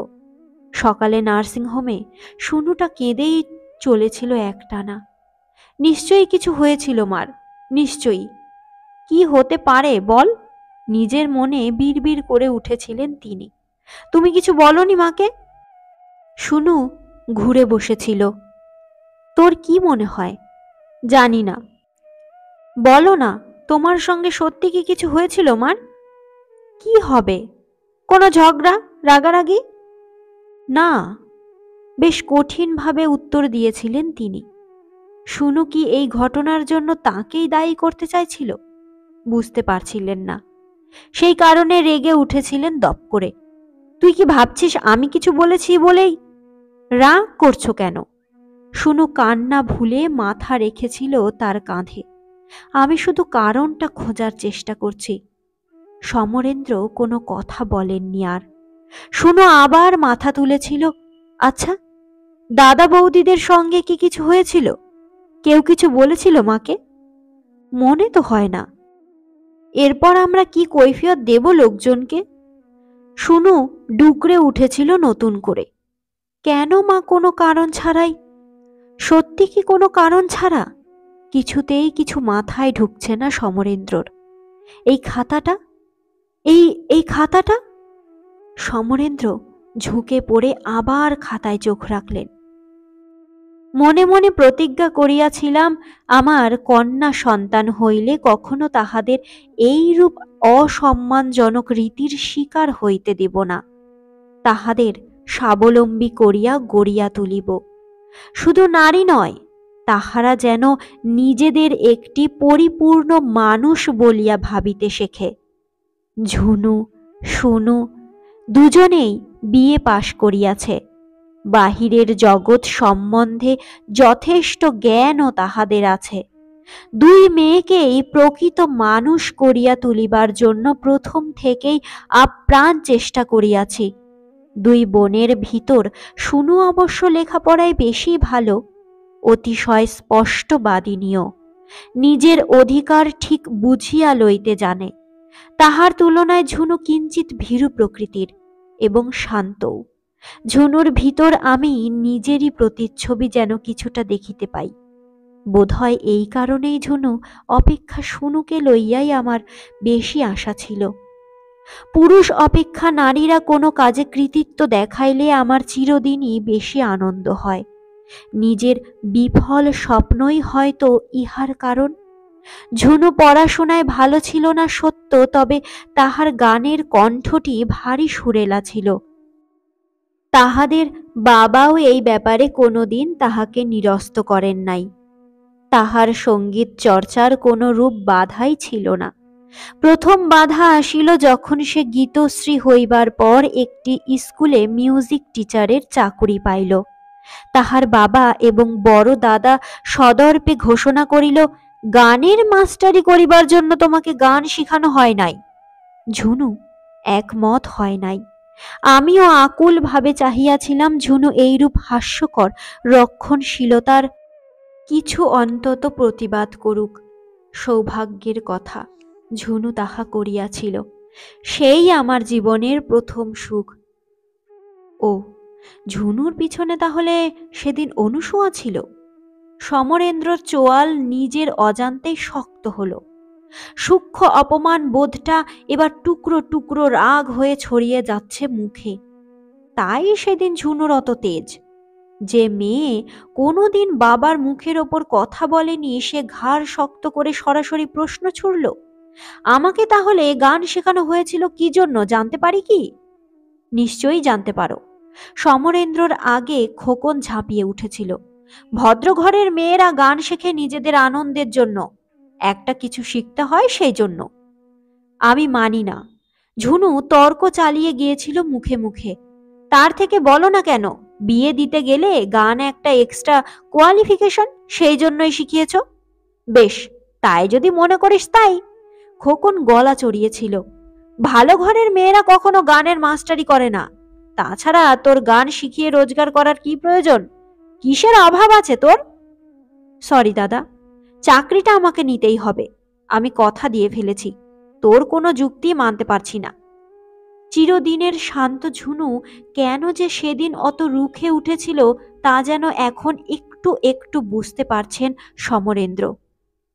সকালে নার্সিংহোমে শুনুটা কেঁদেই চলেছিল একটানা নিশ্চয়ই কিছু হয়েছিল মার নিশ্চয়ই কি হতে পারে বল নিজের মনে বিড় করে উঠেছিলেন তিনি তুমি কিছু বলনি মাকে শুনু ঘুরে বসেছিল তোর কি মনে হয় জানি না বলো না তোমার সঙ্গে সত্যি কি কিছু হয়েছিল মার কি হবে কোনো ঝগড়া রাগারাগি না বেশ কঠিনভাবে উত্তর দিয়েছিলেন তিনি শুনু কি এই ঘটনার জন্য তাকেই দায়ী করতে চাইছিল বুঝতে পারছিলেন না সেই কারণে রেগে উঠেছিলেন দপ করে তুই কি ভাবছিস আমি কিছু বলেছি বলেই রাগ করছো কেন শুনু কান্না ভুলে মাথা রেখেছিল তার কাঁধে আমি শুধু কারণটা খোঁজার চেষ্টা করছি সমরেন্দ্র কোনো কথা বলেননি আর শুনু আবার মাথা তুলেছিল আচ্ছা দাদা বৌদিদের সঙ্গে কি কিছু হয়েছিল কেউ কিছু বলেছিল মাকে মনে তো হয় না এরপর আমরা কি কৈফিয়ত দেব লোকজনকে শুনু ডুকরে উঠেছিল নতুন করে কেন মা কোনো কারণ ছাড়াই সত্যি কি কোনো কারণ ছাড়া কিছুতেই কিছু মাথায় ঢুকছে না সমরেন্দ্রর এই খাতাটা এই এই খাতাটা সমরেন্দ্র ঝুঁকে পড়ে আবার খাতায় চোখ রাখলেন মনে মনে প্রতিজ্ঞা করিয়াছিলাম আমার কন্যা সন্তান হইলে কখনো তাহাদের এইরূপ অসম্মানজনক রীতির শিকার হইতে দেব না তাহাদের স্বাবলম্বী করিয়া গড়িয়া তুলিব শুধু নারী নয় তাহারা যেন নিজেদের একটি পরিপূর্ণ মানুষ বলিয়া ভাবিতে শেখে ঝুনু শুনু দুজনেই বিয়ে পাশ করিয়াছে বাহিরের জগৎ সম্বন্ধে যথেষ্ট জ্ঞানও তাহাদের আছে দুই মেয়েকেই প্রকৃত মানুষ করিয়া তুলিবার জন্য প্রথম থেকেই আপ্রাণ চেষ্টা করিয়াছি দুই বোনের ভিতর শুনু অবশ্য লেখাপড়ায় বেশি ভালো অতিশয় স্পষ্টবাদিনীয় নিজের অধিকার ঠিক বুঝিয়া লইতে জানে তাহার তুলনায় ঝুনু কিঞ্চিত ভীরু প্রকৃতির এবং শান্তও ঝুনুর ভিতর আমি নিজেরই প্রতিচ্ছবি যেন কিছুটা দেখিতে পাই বোধহয় এই কারণেই ঝুনু অপেক্ষা শুনুকে লইয়াই আমার বেশি আশা ছিল পুরুষ অপেক্ষা নারীরা কোনো কাজে কৃতিত্ব দেখাইলে আমার চিরদিনই বেশি আনন্দ হয় নিজের বিফল স্বপ্নই হয়তো ইহার কারণ ঝুনু পড়াশোনায় ভালো ছিল না সত্য তবে তাহার গানের কণ্ঠটি ভারী সুরেলা ছিল তাহাদের বাবাও এই ব্যাপারে কোনো দিন তাহাকে নিরস্ত করেন নাই তাহার সঙ্গীত চর্চার কোনো রূপ বাধাই ছিল না প্রথম বাধা আসিল যখন সে গীতশ্রী হইবার পর একটি স্কুলে মিউজিক টিচারের চাকুরি পাইল তাহার বাবা এবং বড় দাদা সদর্পে ঘোষণা করিল গানের মাস্টারি করিবার জন্য তোমাকে গান শিখানো হয় নাই ঝুনু একমত হয় নাই আমিও আকুলভাবে চাহিয়াছিলাম ঝুনু এইরূপ হাস্যকর রক্ষণশীলতার কিছু অন্তত প্রতিবাদ করুক সৌভাগ্যের কথা ঝুনু তাহা করিয়াছিল সেই আমার জীবনের প্রথম সুখ ও ঝুনুর পিছনে তাহলে সেদিন অনুশোয়া ছিল সমরেন্দ্র চোয়াল নিজের অজান্তেই শক্ত হলো সূক্ষ্ম অপমান বোধটা এবার টুকরো টুকরো রাগ হয়ে ছড়িয়ে যাচ্ছে মুখে তাই সেদিন অত তেজ যে মেয়ে কোনোদিন বাবার মুখের ওপর কথা বলেনি সে ঘাড় শক্ত করে সরাসরি প্রশ্ন ছুড়ল আমাকে তাহলে গান শেখানো হয়েছিল কি জন্য জানতে পারি কি নিশ্চয়ই জানতে পারো সমরেন্দ্রর আগে খোকন ঝাঁপিয়ে উঠেছিল ভদ্রঘরের মেয়েরা গান শেখে নিজেদের আনন্দের জন্য একটা কিছু শিখতে হয় সেই জন্য আমি মানি না ঝুনু তর্ক চালিয়ে গিয়েছিল মুখে মুখে তার থেকে বলো না কেন বিয়ে দিতে গেলে গান একটা এক্সট্রা কোয়ালিফিকেশন সেই জন্যই শিখিয়েছ বেশ তাই যদি মনে করিস তাই খোকন গলা চড়িয়েছিল ভালো ঘরের মেয়েরা কখনো গানের মাস্টারি করে না তাছাড়া তোর গান শিখিয়ে রোজগার করার কি প্রয়োজন কিসের অভাব আছে তোর সরি দাদা চাকরিটা আমাকে নিতেই হবে আমি কথা দিয়ে ফেলেছি তোর কোনো যুক্তি মানতে পারছি না চিরদিনের শান্ত ঝুনু কেন যে সেদিন অত রুখে উঠেছিল তা যেন এখন একটু একটু বুঝতে পারছেন সমরেন্দ্র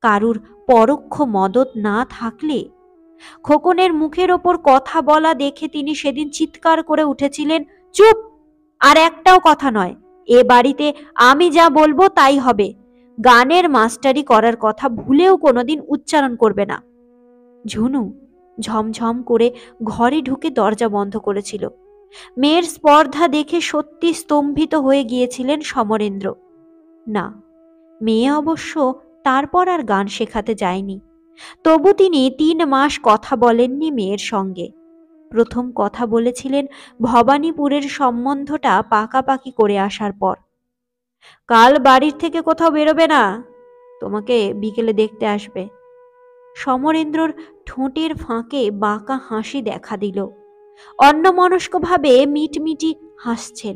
কারুর পরোক্ষ মদত না থাকলে খোকনের মুখের ওপর কথা বলা দেখে তিনি সেদিন চিৎকার করে উঠেছিলেন চুপ আর একটাও কথা নয় এ বাড়িতে আমি যা বলবো তাই হবে গানের মাস্টারি করার কথা ভুলেও কোনোদিন উচ্চারণ করবে না ঝুনু ঝমঝম করে ঘরে ঢুকে দরজা বন্ধ করেছিল মেয়ের স্পর্ধা দেখে সত্যি স্তম্ভিত হয়ে গিয়েছিলেন সমরেন্দ্র না মেয়ে অবশ্য তারপর আর গান শেখাতে যায়নি তবু তিনি তিন মাস কথা বলেননি মেয়ের সঙ্গে প্রথম কথা বলেছিলেন ভবানীপুরের সম্বন্ধটা পাকাপাকি করে আসার পর কাল বাড়ির থেকে কোথাও বেরোবে না তোমাকে বিকেলে দেখতে আসবে সমরেন্দ্রর ঠোঁটের ফাঁকে বাঁকা হাসি দেখা দিল অন্যমনস্কভাবে মিটমিটি হাসছেন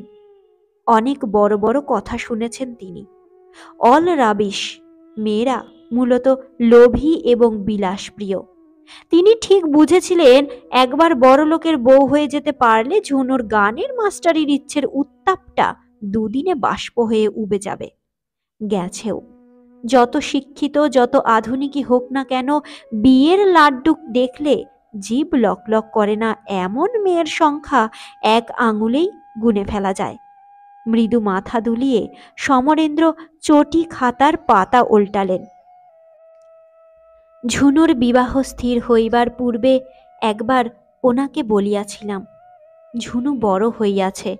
অনেক বড় বড় কথা শুনেছেন তিনি অল রাবিশ মেয়েরা মূলত লোভী এবং বিলাসপ্রিয় তিনি ঠিক বুঝেছিলেন একবার বড় লোকের বউ হয়ে যেতে পারলে ঝুনুর গানের মাস্টারির ইচ্ছের উত্তাপটা দুদিনে বাষ্প হয়ে উবে যাবে গেছেও যত শিক্ষিত যত আধুনিকই হোক না কেন বিয়ের লাড্ডুক দেখলে জীব লকলক করে না এমন মেয়ের সংখ্যা এক আঙুলেই গুনে ফেলা যায় মৃদু মাথা দুলিয়ে সমরেন্দ্র চটি খাতার পাতা উল্টালেন ঝুনুর বিবাহ স্থির হইবার পূর্বে একবার ওনাকে বলিয়াছিলাম ঝুনু বড় হইয়াছে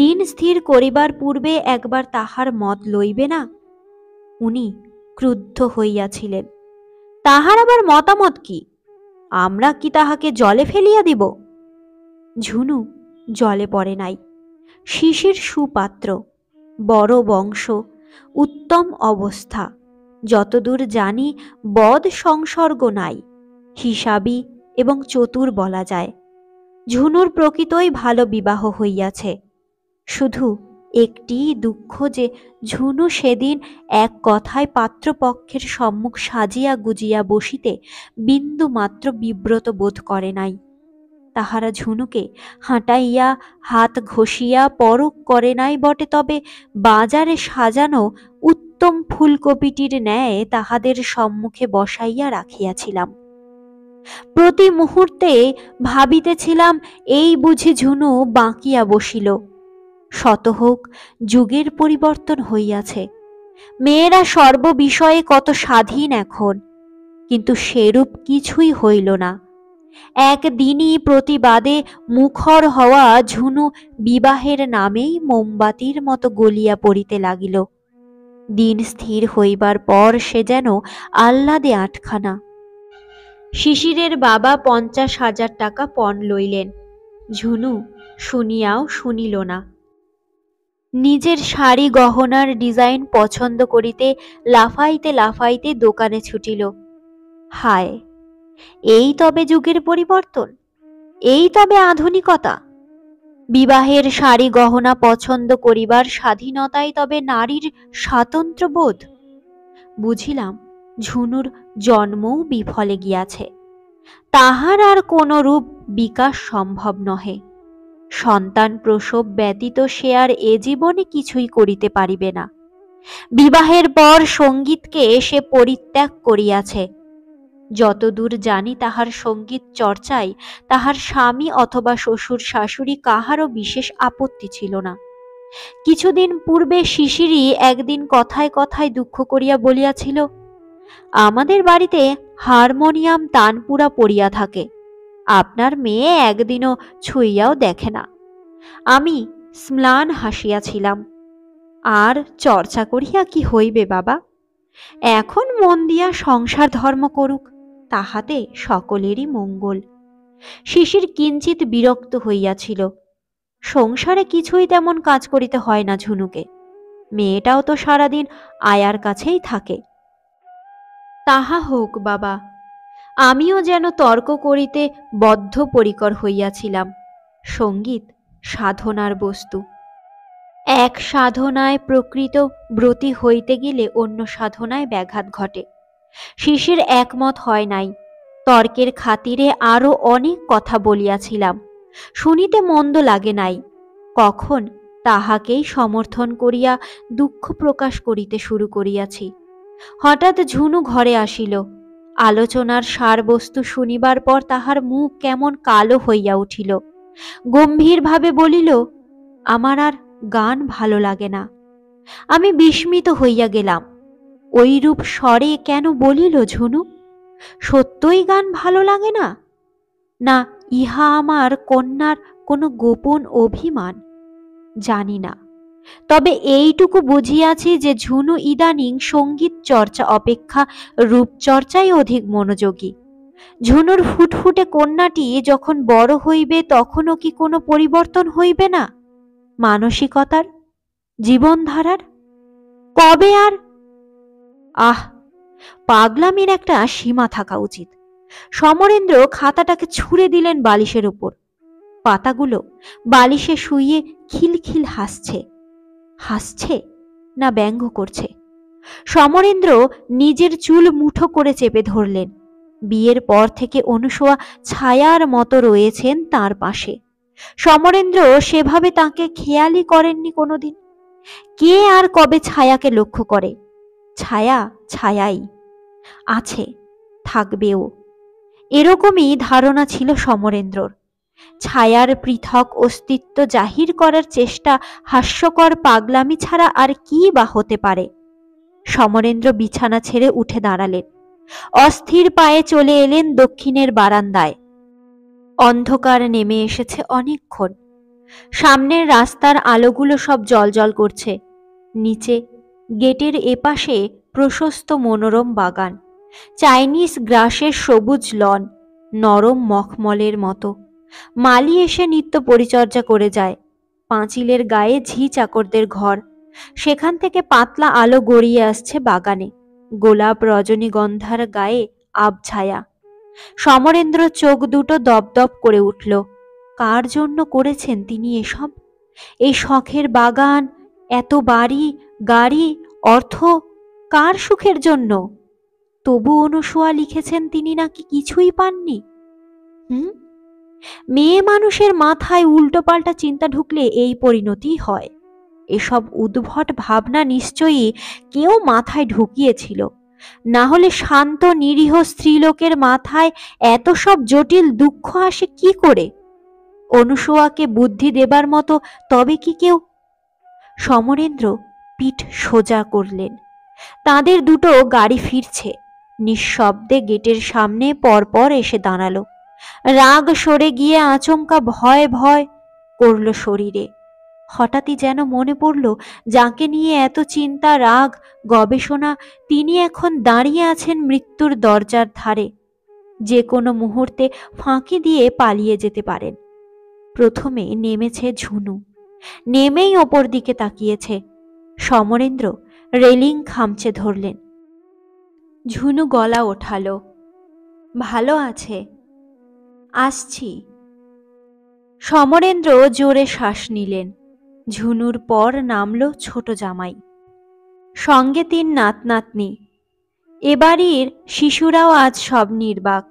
দিন স্থির করিবার পূর্বে একবার তাহার মত লইবে না উনি ক্রুদ্ধ হইয়াছিলেন তাহার আবার মতামত কি আমরা কি তাহাকে জলে ফেলিয়া দিব ঝুনু জলে পড়ে নাই শিশির সুপাত্র বড় বংশ উত্তম অবস্থা যতদূর জানি বদ সংসর্গ নাই হিসাবি এবং চতুর বলা যায় ঝুনুর প্রকৃতই ভালো বিবাহ হইয়াছে শুধু একটি দুঃখ যে ঝুনু সেদিন এক কথায় পাত্রপক্ষের সম্মুখ সাজিয়া গুজিয়া বসিতে বিন্দু মাত্র বিব্রত বোধ করে নাই তাহারা ঝুনুকে হাঁটাইয়া হাত ঘষিয়া পরক করে নাই বটে তবে বাজারে সাজানো উত্তম ফুলকপিটির ন্যায় তাহাদের সম্মুখে বসাইয়া রাখিয়াছিলাম প্রতি মুহূর্তে ভাবিতেছিলাম এই বুঝি ঝুনু বাঁকিয়া বসিল শত হোক যুগের পরিবর্তন হইয়াছে মেয়েরা সর্ববিষয়ে কত স্বাধীন এখন কিন্তু সেরূপ কিছুই হইল না একদিনই প্রতিবাদে মুখর হওয়া ঝুনু বিবাহের নামেই মোমবাতির মতো গলিয়া পড়িতে লাগিল দিন স্থির হইবার পর সে যেন আহ্লাদে আটখানা শিশিরের বাবা পঞ্চাশ হাজার টাকা পণ লইলেন ঝুনু শুনিয়াও শুনিল না নিজের শাড়ি গহনার ডিজাইন পছন্দ করিতে লাফাইতে লাফাইতে দোকানে ছুটিল হায় এই তবে যুগের পরিবর্তন এই তবে আধুনিকতা বিবাহের শাড়ি গহনা পছন্দ করিবার স্বাধীনতাই তবে নারীর স্বাতন্ত্র বোধ বুঝিলাম ঝুনুর জন্মও বিফলে গিয়াছে তাহার আর কোনরূপ বিকাশ সম্ভব নহে সন্তান প্রসব ব্যতীত সে আর এ জীবনে কিছুই করিতে পারিবে না বিবাহের পর সঙ্গীতকে সে পরিত্যাগ করিয়াছে যতদূর জানি তাহার সঙ্গীত চর্চায় তাহার স্বামী অথবা শ্বশুর শাশুড়ি কাহারও বিশেষ আপত্তি ছিল না কিছুদিন পূর্বে শিশিরই একদিন কথায় কথায় দুঃখ করিয়া বলিয়াছিল আমাদের বাড়িতে হারমোনিয়াম তানপুরা পড়িয়া থাকে আপনার মেয়ে একদিনও ছুঁইয়াও দেখে না আমি স্ম্লান হাসিয়াছিলাম আর চর্চা করিয়া কি হইবে বাবা এখন মন দিয়া সংসার ধর্ম করুক তাহাতে সকলেরই মঙ্গল শিশির কিঞ্চিত বিরক্ত হইয়াছিল সংসারে কিছুই তেমন কাজ করিতে হয় না ঝুনুকে মেয়েটাও তো সারাদিন আয়ার কাছেই থাকে তাহা হোক বাবা আমিও যেন তর্ক করিতে বদ্ধপরিকর হইয়াছিলাম সঙ্গীত সাধনার বস্তু এক সাধনায় প্রকৃত ব্রতী হইতে গেলে অন্য সাধনায় ব্যাঘাত ঘটে শিশির একমত হয় নাই তর্কের খাতিরে আরও অনেক কথা বলিয়াছিলাম শুনিতে মন্দ লাগে নাই কখন তাহাকেই সমর্থন করিয়া দুঃখ প্রকাশ করিতে শুরু করিয়াছি হঠাৎ ঝুনু ঘরে আসিল আলোচনার সারবস্তু শুনিবার পর তাহার মুখ কেমন কালো হইয়া উঠিল গম্ভীরভাবে বলিল আমার আর গান ভালো লাগে না আমি বিস্মিত হইয়া গেলাম ওইরূপ স্বরে কেন বলিল ঝুনু সত্যই গান ভালো লাগে না না ইহা আমার কন্যার কোনো গোপন অভিমান জানি না তবে এইটুকু বুঝিয়াছি যে ঝুনু ইদানিং সঙ্গীত চর্চা অপেক্ষা রূপচর্চাই অধিক মনোযোগী ঝুনুর ফুটফুটে কন্যাটি যখন বড় হইবে তখনও কি কোনো পরিবর্তন হইবে না মানসিকতার জীবনধারার কবে আর আহ পাগলামির একটা সীমা থাকা উচিত সমরেন্দ্র খাতাটাকে ছুঁড়ে দিলেন বালিশের উপর পাতাগুলো বালিশে শুইয়ে খিলখিল হাসছে হাসছে না ব্যঙ্গ করছে সমরেন্দ্র নিজের চুল মুঠো করে চেপে ধরলেন বিয়ের পর থেকে অনুসোয়া ছায়ার মতো রয়েছেন তার পাশে সমরেন্দ্র সেভাবে তাকে খেয়ালই করেননি কোনোদিন কে আর কবে ছায়াকে লক্ষ্য করে ছায়া ছায়াই আছে থাকবেও এরকমই ধারণা ছিল সমরেন্দ্রর ছায়ার পৃথক অস্তিত্ব জাহির করার চেষ্টা হাস্যকর পাগলামি ছাড়া আর কি বা হতে পারে সমরেন্দ্র বিছানা ছেড়ে উঠে দাঁড়ালেন অস্থির পায়ে চলে এলেন দক্ষিণের বারান্দায় অন্ধকার নেমে এসেছে অনেকক্ষণ সামনের রাস্তার আলোগুলো সব জলজল করছে নিচে গেটের এপাশে প্রশস্ত মনোরম বাগান চাইনিজ গ্রাসের সবুজ লন নরম মখমলের মতো মালি এসে নিত্য পরিচর্যা করে যায় পাঁচিলের গায়ে ঝি চাকরদের ঘর সেখান থেকে পাতলা আলো গড়িয়ে আসছে বাগানে গোলাপ রজনীগন্ধার গায়ে আবছায়া সমরেন্দ্র চোখ দুটো দপদপ করে উঠল কার জন্য করেছেন তিনি এসব এই শখের বাগান এত বাড়ি গাড়ি অর্থ কার সুখের জন্য তবু অনুসোয়া লিখেছেন তিনি নাকি কিছুই পাননি হুম মেয়ে মানুষের মাথায় উল্টোপাল্টা চিন্তা ঢুকলে এই পরিণতি হয় এসব উদ্ভট ভাবনা নিশ্চয়ই কেউ মাথায় ঢুকিয়েছিল না হলে শান্ত নিরীহ স্ত্রীলোকের মাথায় এত সব জটিল দুঃখ আসে কি করে অনুসোয়াকে বুদ্ধি দেবার মতো তবে কি কেউ সমরেন্দ্র পিঠ সোজা করলেন তাদের দুটো গাড়ি ফিরছে নিঃশব্দে গেটের সামনে পরপর এসে দাঁড়ালো রাগ সরে গিয়ে আচমকা ভয় ভয় করল শরীরে হঠাৎই যেন মনে পড়ল যাকে নিয়ে এত চিন্তা রাগ গবেষণা তিনি এখন দাঁড়িয়ে আছেন মৃত্যুর দরজার ধারে যে কোনো মুহূর্তে ফাঁকি দিয়ে পালিয়ে যেতে পারেন প্রথমে নেমেছে ঝুনু নেমেই ওপর দিকে তাকিয়েছে সমরেন্দ্র রেলিং খামচে ধরলেন ঝুনু গলা ওঠালো ভালো আছে আসছি সমরেন্দ্র জোরে শ্বাস নিলেন ঝুনুর পর নামল ছোট জামাই সঙ্গে তিন নাত নাতনি এ বাড়ির শিশুরাও আজ সব নির্বাক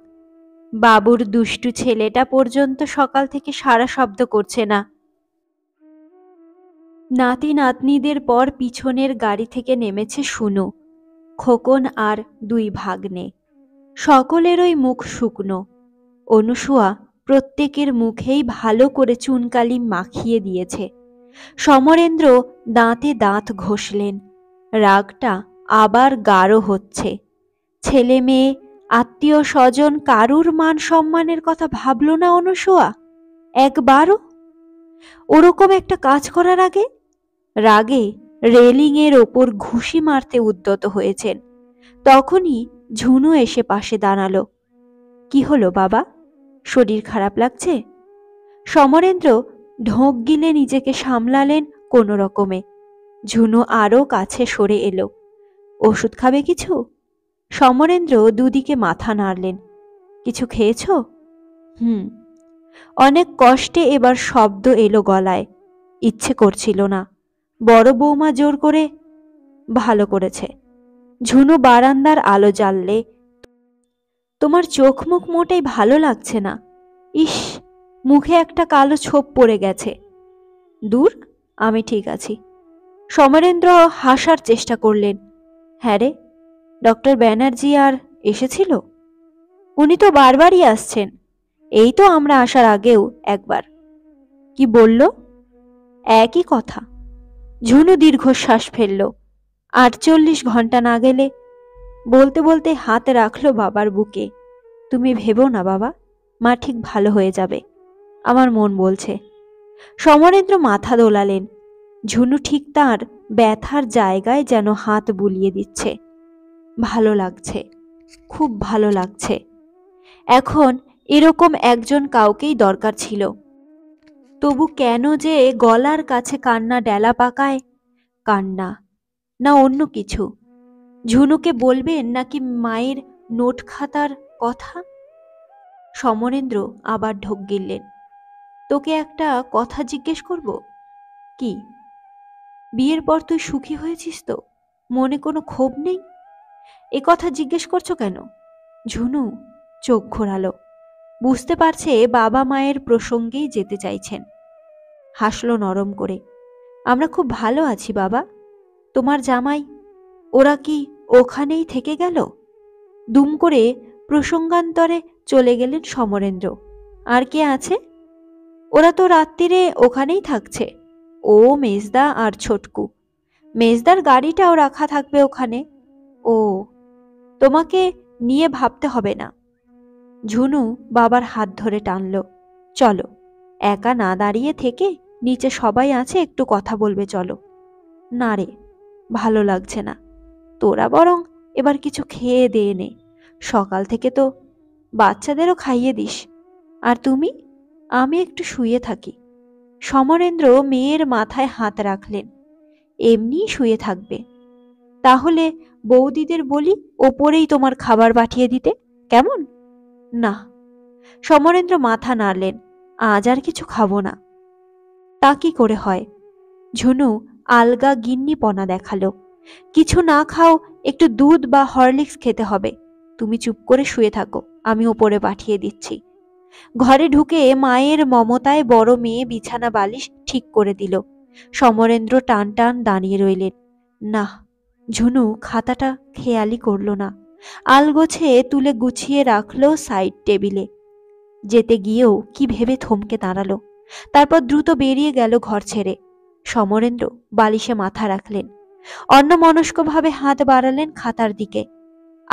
বাবুর দুষ্টু ছেলেটা পর্যন্ত সকাল থেকে সারা শব্দ করছে না নাতি নাতনিদের পর পিছনের গাড়ি থেকে নেমেছে শুনু খোকন আর দুই ভাগ্নে সকলেরই মুখ শুকনো অনুসুয়া প্রত্যেকের মুখেই ভালো করে চুনকালি মাখিয়ে দিয়েছে সমরেন্দ্র দাঁতে দাঁত ঘষলেন রাগটা আবার গাঢ় হচ্ছে ছেলে মেয়ে আত্মীয় স্বজন কারুর মান সম্মানের কথা ভাবল না অনুসুয়া একবারও ওরকম একটা কাজ করার আগে রাগে রেলিংয়ের ওপর ঘুষি মারতে উদ্যত হয়েছেন তখনই ঝুনু এসে পাশে দাঁড়ালো কি হলো বাবা শরীর খারাপ লাগছে সমরেন্দ্র ঢোক গিলে নিজেকে সামলালেন কোনো রকমে ঝুনু আরও কাছে সরে এলো ওষুধ খাবে কিছু সমরেন্দ্র দুদিকে মাথা নাড়লেন কিছু খেয়েছ হুম অনেক কষ্টে এবার শব্দ এলো গলায় ইচ্ছে করছিল না বড় বৌমা জোর করে ভালো করেছে ঝুনু বারান্দার আলো জ্বাললে তোমার চোখ মুখ মোটাই ভালো লাগছে না ইস মুখে একটা কালো ছোপ পড়ে গেছে দূর আমি ঠিক আছি সমরেন্দ্র হাসার চেষ্টা করলেন হ্যাঁ রে ডক্টর ব্যানার্জি আর এসেছিল উনি তো বারবারই আসছেন এই তো আমরা আসার আগেও একবার কি বলল একই কথা ঝুনু দীর্ঘশ্বাস ফেলল আটচল্লিশ ঘন্টা না গেলে বলতে বলতে হাত রাখলো বাবার বুকে তুমি ভেবো না বাবা মা ঠিক ভালো হয়ে যাবে আমার মন বলছে সমরেন্দ্র মাথা দোলালেন ঝুনু ঠিক তাঁর ব্যথার জায়গায় যেন হাত বুলিয়ে দিচ্ছে ভালো লাগছে খুব ভালো লাগছে এখন এরকম একজন কাউকেই দরকার ছিল তবু কেন যে গলার কাছে কান্না ডেলা পাকায় কান্না না অন্য কিছু ঝুনুকে বলবেন নাকি মায়ের নোট খাতার কথা সমরেন্দ্র আবার ঢোক গিললেন তোকে একটা কথা জিজ্ঞেস করব কি বিয়ের পর তুই সুখী হয়েছিস তো মনে কোনো ক্ষোভ নেই এ কথা জিজ্ঞেস করছো কেন ঝুনু চোখ ঘোরালো বুঝতে পারছে বাবা মায়ের প্রসঙ্গেই যেতে চাইছেন হাসলো নরম করে আমরা খুব ভালো আছি বাবা তোমার জামাই ওরা কি ওখানেই থেকে গেল দুম করে প্রসঙ্গান্তরে চলে গেলেন সমরেন্দ্র আর কে আছে ওরা তো রাত্রিরে ওখানেই থাকছে ও মেজদা আর ছোটকু মেজদার গাড়িটাও রাখা থাকবে ওখানে ও তোমাকে নিয়ে ভাবতে হবে না ঝুনু বাবার হাত ধরে টানল চলো একা না দাঁড়িয়ে থেকে নিচে সবাই আছে একটু কথা বলবে চলো না রে ভালো লাগছে না তোরা বরং এবার কিছু খেয়ে দে নে সকাল থেকে তো বাচ্চাদেরও খাইয়ে দিস আর তুমি আমি একটু শুয়ে থাকি সমরেন্দ্র মেয়ের মাথায় হাত রাখলেন এমনি শুয়ে থাকবে তাহলে বৌদিদের বলি ওপরেই তোমার খাবার পাঠিয়ে দিতে কেমন না সমরেন্দ্র মাথা নাড়লেন আজ আর কিছু খাবো না তা কি করে হয় ঝুনু আলগা গিন্নি পনা দেখালো কিছু না খাও একটু দুধ বা হরলিক্স খেতে হবে তুমি চুপ করে শুয়ে থাকো আমি ওপরে পাঠিয়ে দিচ্ছি ঘরে ঢুকে মায়ের মমতায় বড় মেয়ে বিছানা বালিশ ঠিক করে দিল সমরেন্দ্র টান টান দাঁড়িয়ে রইলেন না ঝুনু খাতাটা খেয়ালি করল না আলগোছে তুলে গুছিয়ে রাখলো সাইড টেবিলে যেতে গিয়েও কি ভেবে থমকে দাঁড়ালো তারপর দ্রুত বেরিয়ে গেল ঘর ছেড়ে সমরেন্দ্র বালিশে মাথা রাখলেন অন্যমনস্কভাবে হাত বাড়ালেন খাতার দিকে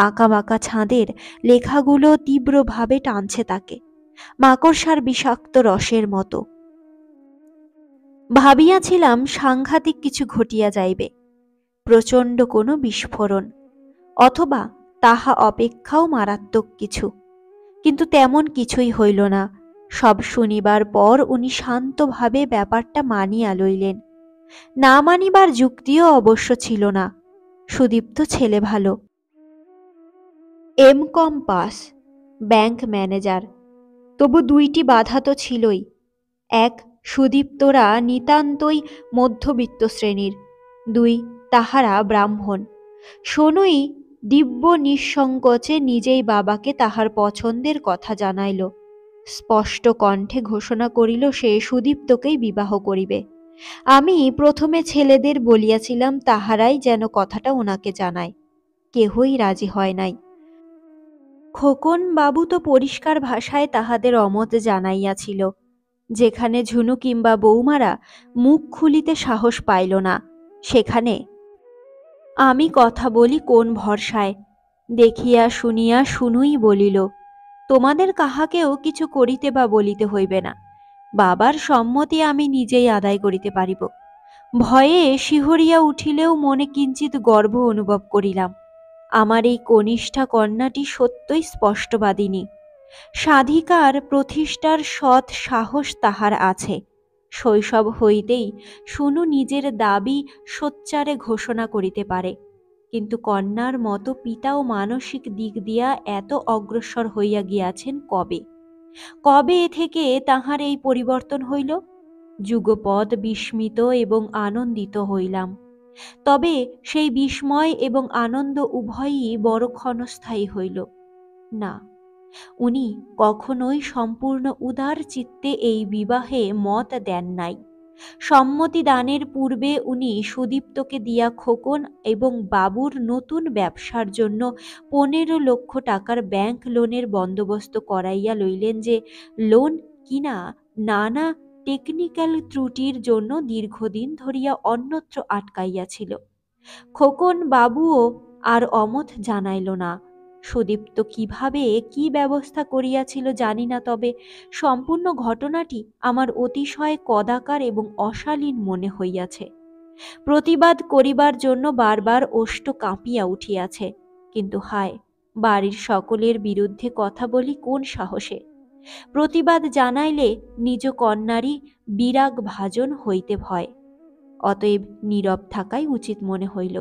আঁকাবাঁকা ছাঁদের লেখাগুলো তীব্রভাবে টানছে তাকে মাকড়সার বিষাক্ত রসের মতো ভাবিয়াছিলাম সাংঘাতিক কিছু ঘটিয়া যাইবে প্রচণ্ড কোনো বিস্ফোরণ অথবা তাহা অপেক্ষাও মারাত্মক কিছু কিন্তু তেমন কিছুই হইল না সব শনিবার পর উনি শান্তভাবে ব্যাপারটা মানিয়া লইলেন না মানিবার যুক্তিও অবশ্য ছিল না সুদীপ্ত ছেলে ভালো M Com pass bank manager তবু দুইটি বাধা তো ছিলই এক সুদীপ্তরা নিতান্তই মধ্যবিত্ত শ্রেণীর দুই তাহারা ব্রাহ্মণ শোনই দিব্য নিঃসংকোচে নিজেই বাবাকে তাহার পছন্দের কথা জানাইল স্পষ্ট কণ্ঠে ঘোষণা করিল সে সুদীপ্তকেই বিবাহ করিবে আমি প্রথমে ছেলেদের বলিয়াছিলাম তাহারাই যেন কথাটা ওনাকে জানায় কেহই রাজি হয় নাই খোকন বাবু তো পরিষ্কার ভাষায় তাহাদের অমত জানাইয়াছিল যেখানে ঝুনু কিংবা বৌমারা মুখ খুলিতে সাহস পাইল না সেখানে আমি কথা বলি কোন ভরসায় দেখিয়া শুনিয়া শুনুই বলিল তোমাদের কাহাকেও কিছু করিতে বা বলিতে হইবে না বাবার সম্মতি আমি নিজেই আদায় করিতে পারিব ভয়ে শিহরিয়া উঠিলেও মনে কিঞ্চিত গর্ব অনুভব করিলাম আমার এই কনিষ্ঠা কন্যাটি সত্যই স্পষ্টবাদিনী সাধিকার প্রতিষ্ঠার সৎ সাহস তাহার আছে শৈশব হইতেই শুনু নিজের দাবি সোচ্চারে ঘোষণা করিতে পারে কিন্তু কন্যার মতো পিতা ও মানসিক দিক দিয়া এত অগ্রসর হইয়া গিয়াছেন কবে কবে থেকে তাহার এই পরিবর্তন হইল যুগপদ বিস্মিত এবং আনন্দিত হইলাম তবে সেই বিস্ময় এবং আনন্দ উভয়ই বড় ক্ষণস্থায়ী হইল না উনি কখনোই সম্পূর্ণ উদার চিত্তে এই বিবাহে মত দেন নাই সম্মতি দানের পূর্বে উনি সুদীপ্তকে দিয়া খোকন এবং বাবুর নতুন ব্যবসার জন্য পনেরো লক্ষ টাকার ব্যাংক লোনের বন্দোবস্ত করাইয়া লইলেন যে লোন কিনা নানা টেকনিক্যাল ত্রুটির জন্য দীর্ঘদিন ধরিয়া অন্যত্র আটকাইয়াছিল খোকন বাবুও আর অমত জানাইল না সুদীপ্ত কিভাবে কি ব্যবস্থা করিয়াছিল জানি না তবে সম্পূর্ণ ঘটনাটি আমার অতিশয় কদাকার এবং অশালীন মনে হইয়াছে প্রতিবাদ করিবার জন্য বারবার ওষ্ট কাঁপিয়া উঠিয়াছে কিন্তু হায় বাড়ির সকলের বিরুদ্ধে কথা বলি কোন সাহসে প্রতিবাদ জানাইলে নিজ কন্যারই বিরাগ ভাজন হইতে ভয় অতএব নীরব থাকাই উচিত মনে হইল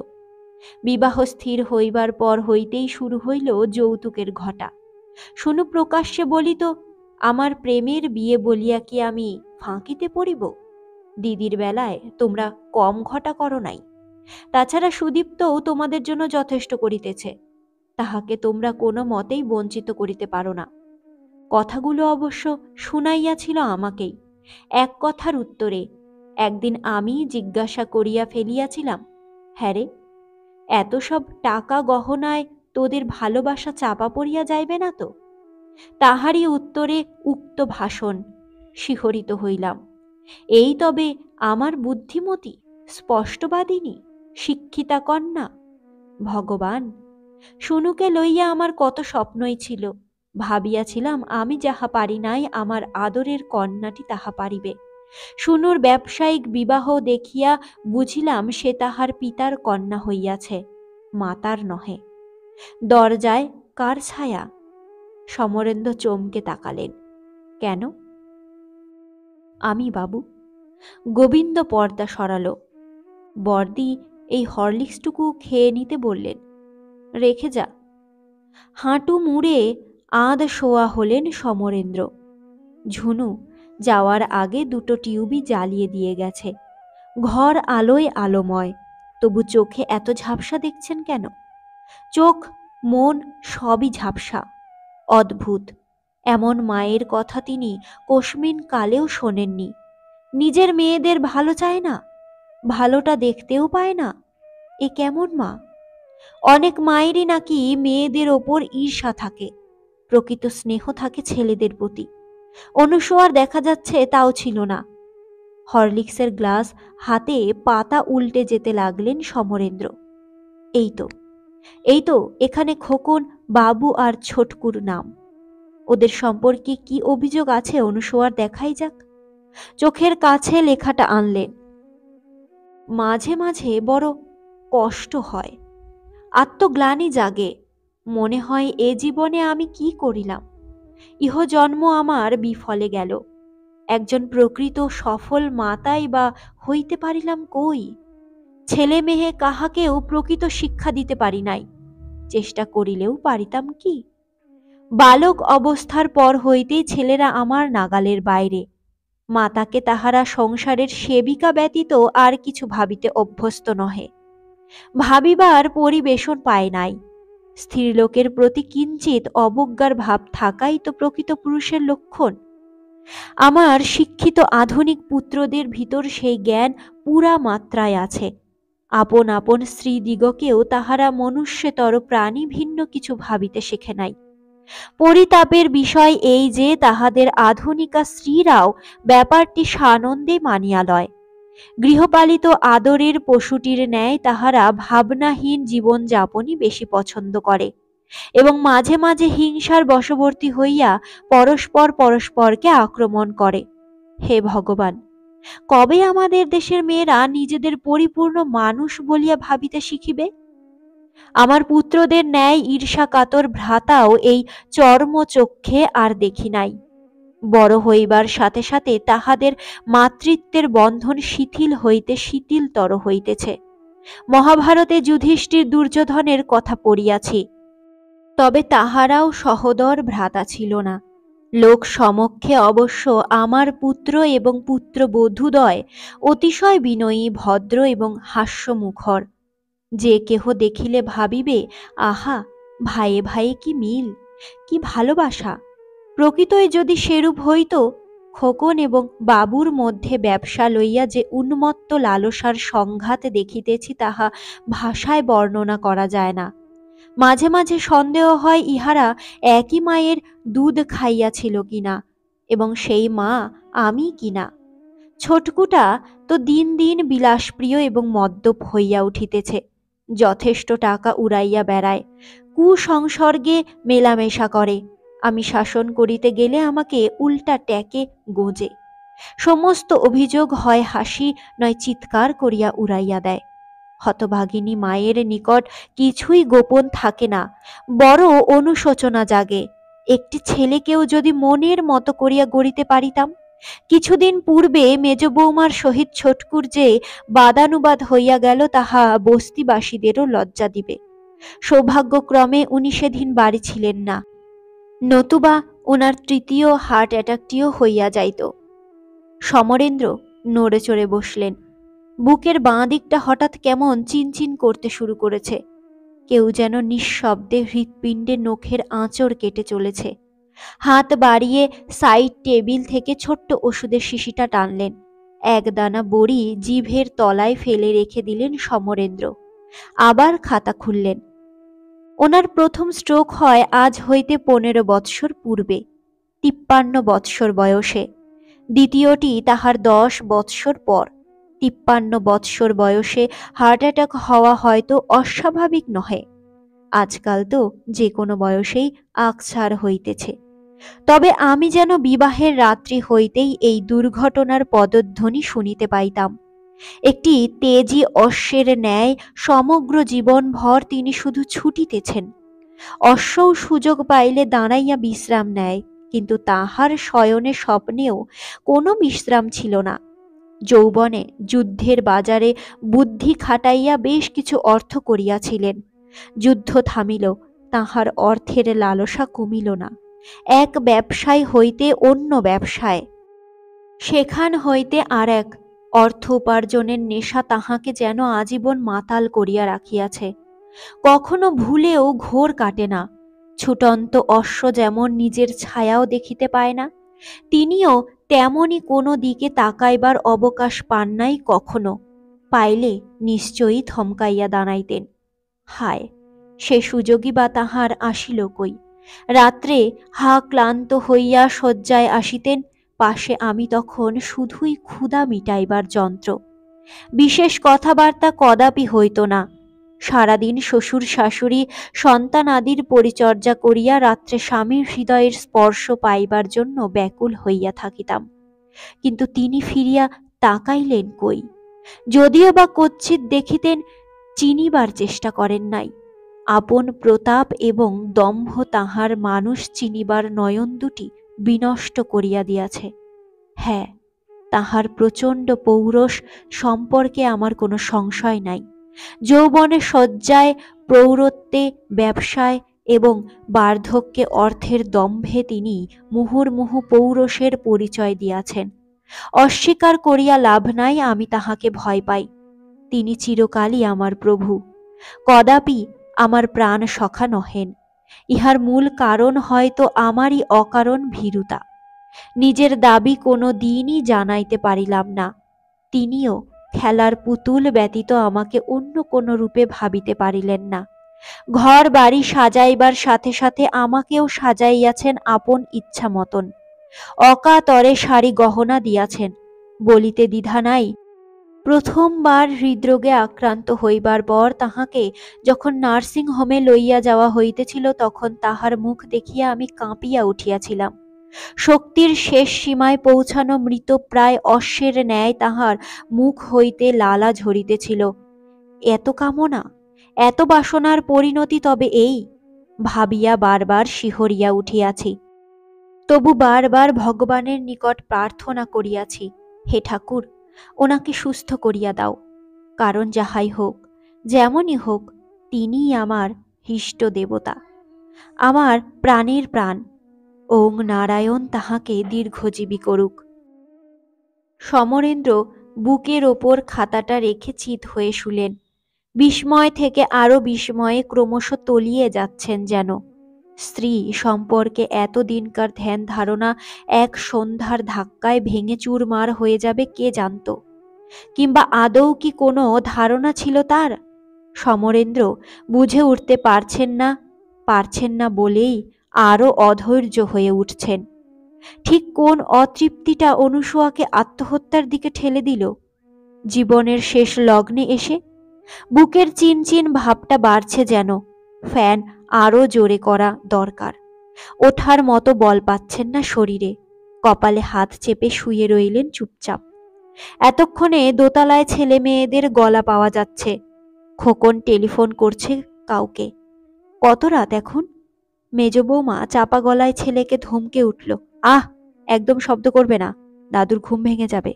বিবাহ স্থির হইবার পর হইতেই শুরু হইল যৌতুকের ঘটা শুনু প্রকাশ্যে বলিত আমার প্রেমের বিয়ে বলিয়া কি আমি ফাঁকিতে পড়িব দিদির বেলায় তোমরা কম ঘটা করো নাই তাছাড়া সুদীপ্তও তোমাদের জন্য যথেষ্ট করিতেছে তাহাকে তোমরা কোনো মতেই বঞ্চিত করিতে পারো না কথাগুলো অবশ্য শুনাইয়াছিল আমাকেই এক কথার উত্তরে একদিন আমি জিজ্ঞাসা করিয়া ফেলিয়াছিলাম হ্যাঁ রে এত সব টাকা গহনায় তোদের ভালোবাসা চাপা পড়িয়া যাইবে না তো তাহারই উত্তরে উক্ত ভাষণ শিহরিত হইলাম এই তবে আমার বুদ্ধিমতী স্পষ্টবাদিনী শিক্ষিতা কন্যা ভগবান শুনুকে লইয়া আমার কত স্বপ্নই ছিল ভাবিয়াছিলাম আমি যাহা পারি নাই আমার আদরের কন্যাটি তাহা পারিবে সুনুর ব্যবসায়িক বিবাহ দেখিয়া বুঝিলাম সে তাহার পিতার কন্যা হইয়াছে মাতার নহে দরজায় কার ছায়া সমরেন্দ্র চমকে তাকালেন কেন আমি বাবু গোবিন্দ পর্দা সরালো বর্দি এই হরলিক্সটুকু খেয়ে নিতে বললেন রেখে যা হাঁটু মুড়ে আদ শোয়া হলেন সমরেন্দ্র ঝুনু যাওয়ার আগে দুটো টিউবই জ্বালিয়ে দিয়ে গেছে ঘর আলোয় আলোময় তবু চোখে এত ঝাপসা দেখছেন কেন চোখ মন সবই ঝাপসা অদ্ভুত এমন মায়ের কথা তিনি কোশমিন কালেও শোনেননি নিজের মেয়েদের ভালো চায় না ভালোটা দেখতেও পায় না এ কেমন মা অনেক মায়েরই নাকি মেয়েদের ওপর ঈর্ষা থাকে প্রকৃত স্নেহ থাকে ছেলেদের প্রতি অনুসোয়ার দেখা যাচ্ছে তাও ছিল না হরলিক্সের গ্লাস হাতে পাতা উল্টে যেতে লাগলেন সমরেন্দ্র এই তো এই তো এখানে খোকন বাবু আর ছোটকুর নাম ওদের সম্পর্কে কি অভিযোগ আছে অনুসোয়ার দেখাই যাক চোখের কাছে লেখাটা আনলেন মাঝে মাঝে বড় কষ্ট হয় আত্মগ্লানি জাগে মনে হয় এ জীবনে আমি কি করিলাম ইহ জন্ম আমার বিফলে গেল একজন প্রকৃত সফল মাতাই বা হইতে পারিলাম কই ছেলে মেহে কাহাকেও প্রকৃত শিক্ষা দিতে পারি নাই চেষ্টা করিলেও পারিতাম কি বালক অবস্থার পর হইতেই ছেলেরা আমার নাগালের বাইরে মাতাকে তাহারা সংসারের সেবিকা ব্যতীত আর কিছু ভাবিতে অভ্যস্ত নহে ভাবিবার পরিবেশন পায় নাই লোকের প্রতি কিঞ্চিত অবজ্ঞার ভাব থাকাই তো প্রকৃত পুরুষের লক্ষণ আমার শিক্ষিত আধুনিক পুত্রদের ভিতর সেই জ্ঞান পুরা মাত্রায় আছে আপন আপন স্ত্রীদিগকেও তাহারা মনুষ্যতর প্রাণী ভিন্ন কিছু ভাবিতে শেখে নাই পরিতাপের বিষয় এই যে তাহাদের আধুনিকা স্ত্রীরাও ব্যাপারটি সানন্দে মানিয়া লয় গৃহপালিত আদরের পশুটির ন্যায় তাহারা ভাবনাহীন জীবন যাপনই বেশি পছন্দ করে এবং মাঝে মাঝে হিংসার বশবর্তী হইয়া পরস্পর পরস্পরকে আক্রমণ করে হে ভগবান কবে আমাদের দেশের মেয়েরা নিজেদের পরিপূর্ণ মানুষ বলিয়া ভাবিতে শিখিবে আমার পুত্রদের ন্যায় ঈর্ষাকাতর ভ্রাতাও এই চর্মচক্ষে আর দেখি নাই বড় হইবার সাথে সাথে তাহাদের মাতৃত্বের বন্ধন শিথিল হইতে শিথিলতর হইতেছে মহাভারতে যুধিষ্ঠির দুর্যোধনের কথা পড়িয়াছি তবে তাহারাও সহদর ভ্রাতা ছিল না লোক সমক্ষে অবশ্য আমার পুত্র এবং পুত্র পুত্রবধূদয় অতিশয় বিনয়ী ভদ্র এবং হাস্যমুখর যে কেহ দেখিলে ভাবিবে আহা ভাইয়ে ভাইয়ে কি মিল কি ভালোবাসা প্রকৃতই যদি সেরূপ হইত খোকন এবং বাবুর মধ্যে ব্যবসা লইয়া যে উন্মত্ত লালসার সংঘাত দেখিতেছি তাহা ভাষায় বর্ণনা করা যায় না মাঝে মাঝে সন্দেহ হয় ইহারা একই মায়ের দুধ খাইয়াছিল কিনা এবং সেই মা আমি কিনা ছোটকুটা তো দিন দিন বিলাসপ্রিয় এবং মদ্যপ হইয়া উঠিতেছে যথেষ্ট টাকা উড়াইয়া বেড়ায় কুসংসর্গে মেলামেশা করে আমি শাসন করিতে গেলে আমাকে উল্টা ট্যাকে গোজে সমস্ত অভিযোগ হয় হাসি নয় চিৎকার করিয়া উড়াইয়া দেয় হতভাগিনী মায়ের নিকট কিছুই গোপন থাকে না বড় অনুশোচনা জাগে একটি ছেলেকেও যদি মনের মতো করিয়া গড়িতে পারিতাম কিছুদিন পূর্বে মেজ বৌমার সহিত ছটকুর যে বাদানুবাদ হইয়া গেল তাহা বস্তিবাসীদেরও লজ্জা দিবে সৌভাগ্যক্রমে উনি সেদিন বাড়ি ছিলেন না নতুবা ওনার তৃতীয় হার্ট অ্যাটাকটিও হইয়া যাইত সমরেন্দ্র নড়ে চড়ে বসলেন বুকের বাঁ দিকটা হঠাৎ কেমন চিনচিন করতে শুরু করেছে কেউ যেন নিঃশব্দে হৃৎপিণ্ডে নখের আঁচড় কেটে চলেছে হাত বাড়িয়ে সাইড টেবিল থেকে ছোট্ট ওষুধের শিশিটা টানলেন একদানা বড়ি জিভের তলায় ফেলে রেখে দিলেন সমরেন্দ্র আবার খাতা খুললেন ওনার প্রথম স্ট্রোক হয় আজ হইতে পনেরো বৎসর পূর্বে তিপ্পান্ন বৎসর বয়সে দ্বিতীয়টি তাহার দশ বৎসর পর তিপ্পান্ন বৎসর বয়সে হার্ট অ্যাটাক হওয়া হয়তো অস্বাভাবিক নহে আজকাল তো যে কোনো বয়সেই আকছার হইতেছে তবে আমি যেন বিবাহের রাত্রি হইতেই এই দুর্ঘটনার পদধ্বনি শুনিতে পাইতাম একটি তেজি অশ্বের ন্যায় সমগ্র জীবনভর তিনি শুধু ছুটিতেছেন অশ্বও সুযোগ পাইলে দাঁড়াইয়া বিশ্রাম নেয় কিন্তু তাহার শয়নে স্বপ্নেও কোনো বিশ্রাম ছিল না যৌবনে যুদ্ধের বাজারে বুদ্ধি খাটাইয়া বেশ কিছু অর্থ করিয়াছিলেন যুদ্ধ থামিল তাহার অর্থের লালসা কমিল না এক ব্যবসায় হইতে অন্য ব্যবসায় সেখান হইতে আর এক অর্থ উপার্জনের নেশা তাহাকে যেন আজীবন মাতাল করিয়া রাখিয়াছে কখনো ভুলেও ঘোর কাটে না ছুটন্ত অশ্ব যেমন নিজের ছায়াও দেখিতে পায় না তিনিও তেমনই কোনো দিকে তাকাইবার অবকাশ পান নাই কখনো পাইলে নিশ্চয়ই থমকাইয়া দাঁড়াইতেন হায় সে সুযোগই বা তাহার আসিল কই রাত্রে হা ক্লান্ত হইয়া শয্যায় আসিতেন পাশে আমি তখন শুধুই ক্ষুদা মিটাইবার যন্ত্র বিশেষ কথাবার্তা কদাপি হইত না সারাদিন শ্বশুর শাশুড়ি সন্তান আদির পরিচর্যা করিয়া রাত্রে স্বামীর হৃদয়ের স্পর্শ পাইবার জন্য ব্যাকুল হইয়া থাকিতাম কিন্তু তিনি ফিরিয়া তাকাইলেন কই যদিও বা কচ্ছিত দেখিতেন চিনিবার চেষ্টা করেন নাই আপন প্রতাপ এবং দম্ভ তাহার মানুষ চিনিবার নয়ন দুটি বিনষ্ট করিয়া দিয়াছে হ্যাঁ তাহার প্রচণ্ড পৌরষ সম্পর্কে আমার কোনো সংশয় নাই যৌবনে শয্যায় প্রৌরত্বে ব্যবসায় এবং বার্ধক্যে অর্থের দম্ভে তিনি মুহুর্মুহু পৌরসের পরিচয় দিয়াছেন অস্বীকার করিয়া লাভ নাই আমি তাহাকে ভয় পাই তিনি চিরকালই আমার প্রভু কদাপি আমার প্রাণ সখা নহেন ইহার মূল কারণ হয়তো আমারই অকারণ ভীরুতা নিজের দাবি কোনো দিনই জানাইতে পারিলাম না তিনিও খেলার পুতুল ব্যতীত আমাকে অন্য কোনো রূপে ভাবিতে পারিলেন না ঘর বাড়ি সাজাইবার সাথে সাথে আমাকেও সাজাইয়াছেন আপন ইচ্ছা মতন অকাতরে শাড়ি গহনা দিয়াছেন বলিতে দ্বিধা নাই প্রথমবার হৃদরোগে আক্রান্ত হইবার পর তাহাকে যখন নার্সিং হোমে লইয়া যাওয়া হইতেছিল তখন তাহার মুখ দেখিয়া আমি কাঁপিয়া উঠিয়াছিলাম শক্তির শেষ সীমায় পৌঁছানো মৃতপ্রায় অশ্বের ন্যায় তাহার মুখ হইতে লালা ঝরিতেছিল এত কামনা এত বাসনার পরিণতি তবে এই ভাবিয়া বারবার শিহরিয়া উঠিয়াছি তবু বারবার ভগবানের নিকট প্রার্থনা করিয়াছি হে ঠাকুর ওনাকে সুস্থ করিয়া দাও কারণ যাহাই হোক যেমনই হোক তিনিই আমার হিষ্ট দেবতা আমার প্রাণের প্রাণ ওং নারায়ণ তাহাকে দীর্ঘজীবী করুক সমরেন্দ্র বুকের ওপর খাতাটা রেখে চিত হয়ে শুলেন বিস্ময় থেকে আরও বিস্ময়ে ক্রমশ তলিয়ে যাচ্ছেন যেন স্ত্রী সম্পর্কে এতদিনকার ধ্যান ধারণা এক সন্ধ্যার ধাক্কায় ভেঙে চুরমার হয়ে যাবে কে জানত কিংবা আদৌ কি কোনো ধারণা ছিল তার সমরেন্দ্র বুঝে উঠতে পারছেন না পারছেন না বলেই আরও অধৈর্য হয়ে উঠছেন ঠিক কোন অতৃপ্তিটা অনুসোয়াকে আত্মহত্যার দিকে ঠেলে দিল জীবনের শেষ লগ্নে এসে বুকের চিনচিন ভাবটা বাড়ছে যেন ফ্যান আরও জোরে করা দরকার ওঠার মতো বল পাচ্ছেন না শরীরে কপালে হাত চেপে শুয়ে রইলেন চুপচাপ এতক্ষণে দোতলায় ছেলে মেয়েদের গলা পাওয়া যাচ্ছে খোকন টেলিফোন করছে কাউকে কত রাত এখন মেজ বৌমা চাপা গলায় ছেলেকে ধমকে উঠল আহ একদম শব্দ করবে না দাদুর ঘুম ভেঙে যাবে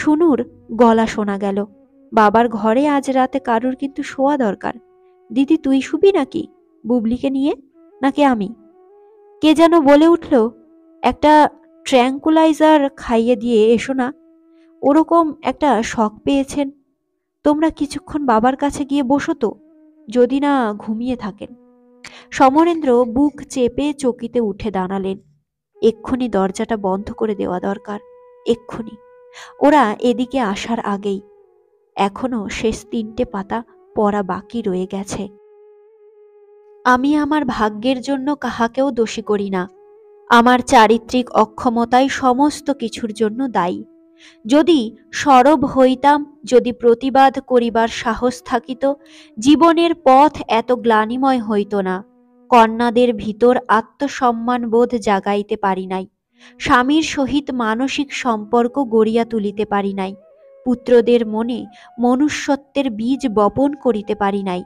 সুনুর গলা শোনা গেল বাবার ঘরে আজ রাতে কারুর কিন্তু শোয়া দরকার দিদি তুই শুবি নাকি বুবলিকে নিয়ে নাকি আমি কে যেন বলে উঠল একটা ট্র্যাঙ্কুলাইজার খাইয়ে দিয়ে এসো না ওরকম একটা শখ পেয়েছেন তোমরা কিছুক্ষণ বাবার কাছে গিয়ে বসো তো যদি না ঘুমিয়ে থাকেন সমরেন্দ্র বুক চেপে চকিতে উঠে দাঁড়ালেন এক্ষুনি দরজাটা বন্ধ করে দেওয়া দরকার এক্ষুনি ওরা এদিকে আসার আগেই এখনো শেষ তিনটে পাতা পড়া বাকি রয়ে গেছে আমি আমার ভাগ্যের জন্য কাহাকেও দোষী করি না আমার চারিত্রিক অক্ষমতাই সমস্ত কিছুর জন্য দায়ী যদি সরব হইতাম যদি প্রতিবাদ করিবার সাহস থাকিত জীবনের পথ এত গ্লানিময় হইত না কন্যাদের ভিতর আত্মসম্মান বোধ জাগাইতে পারি নাই স্বামীর সহিত মানসিক সম্পর্ক গড়িয়া তুলিতে পারি নাই পুত্রদের মনে মনুষ্যত্বের বীজ বপন করিতে পারি নাই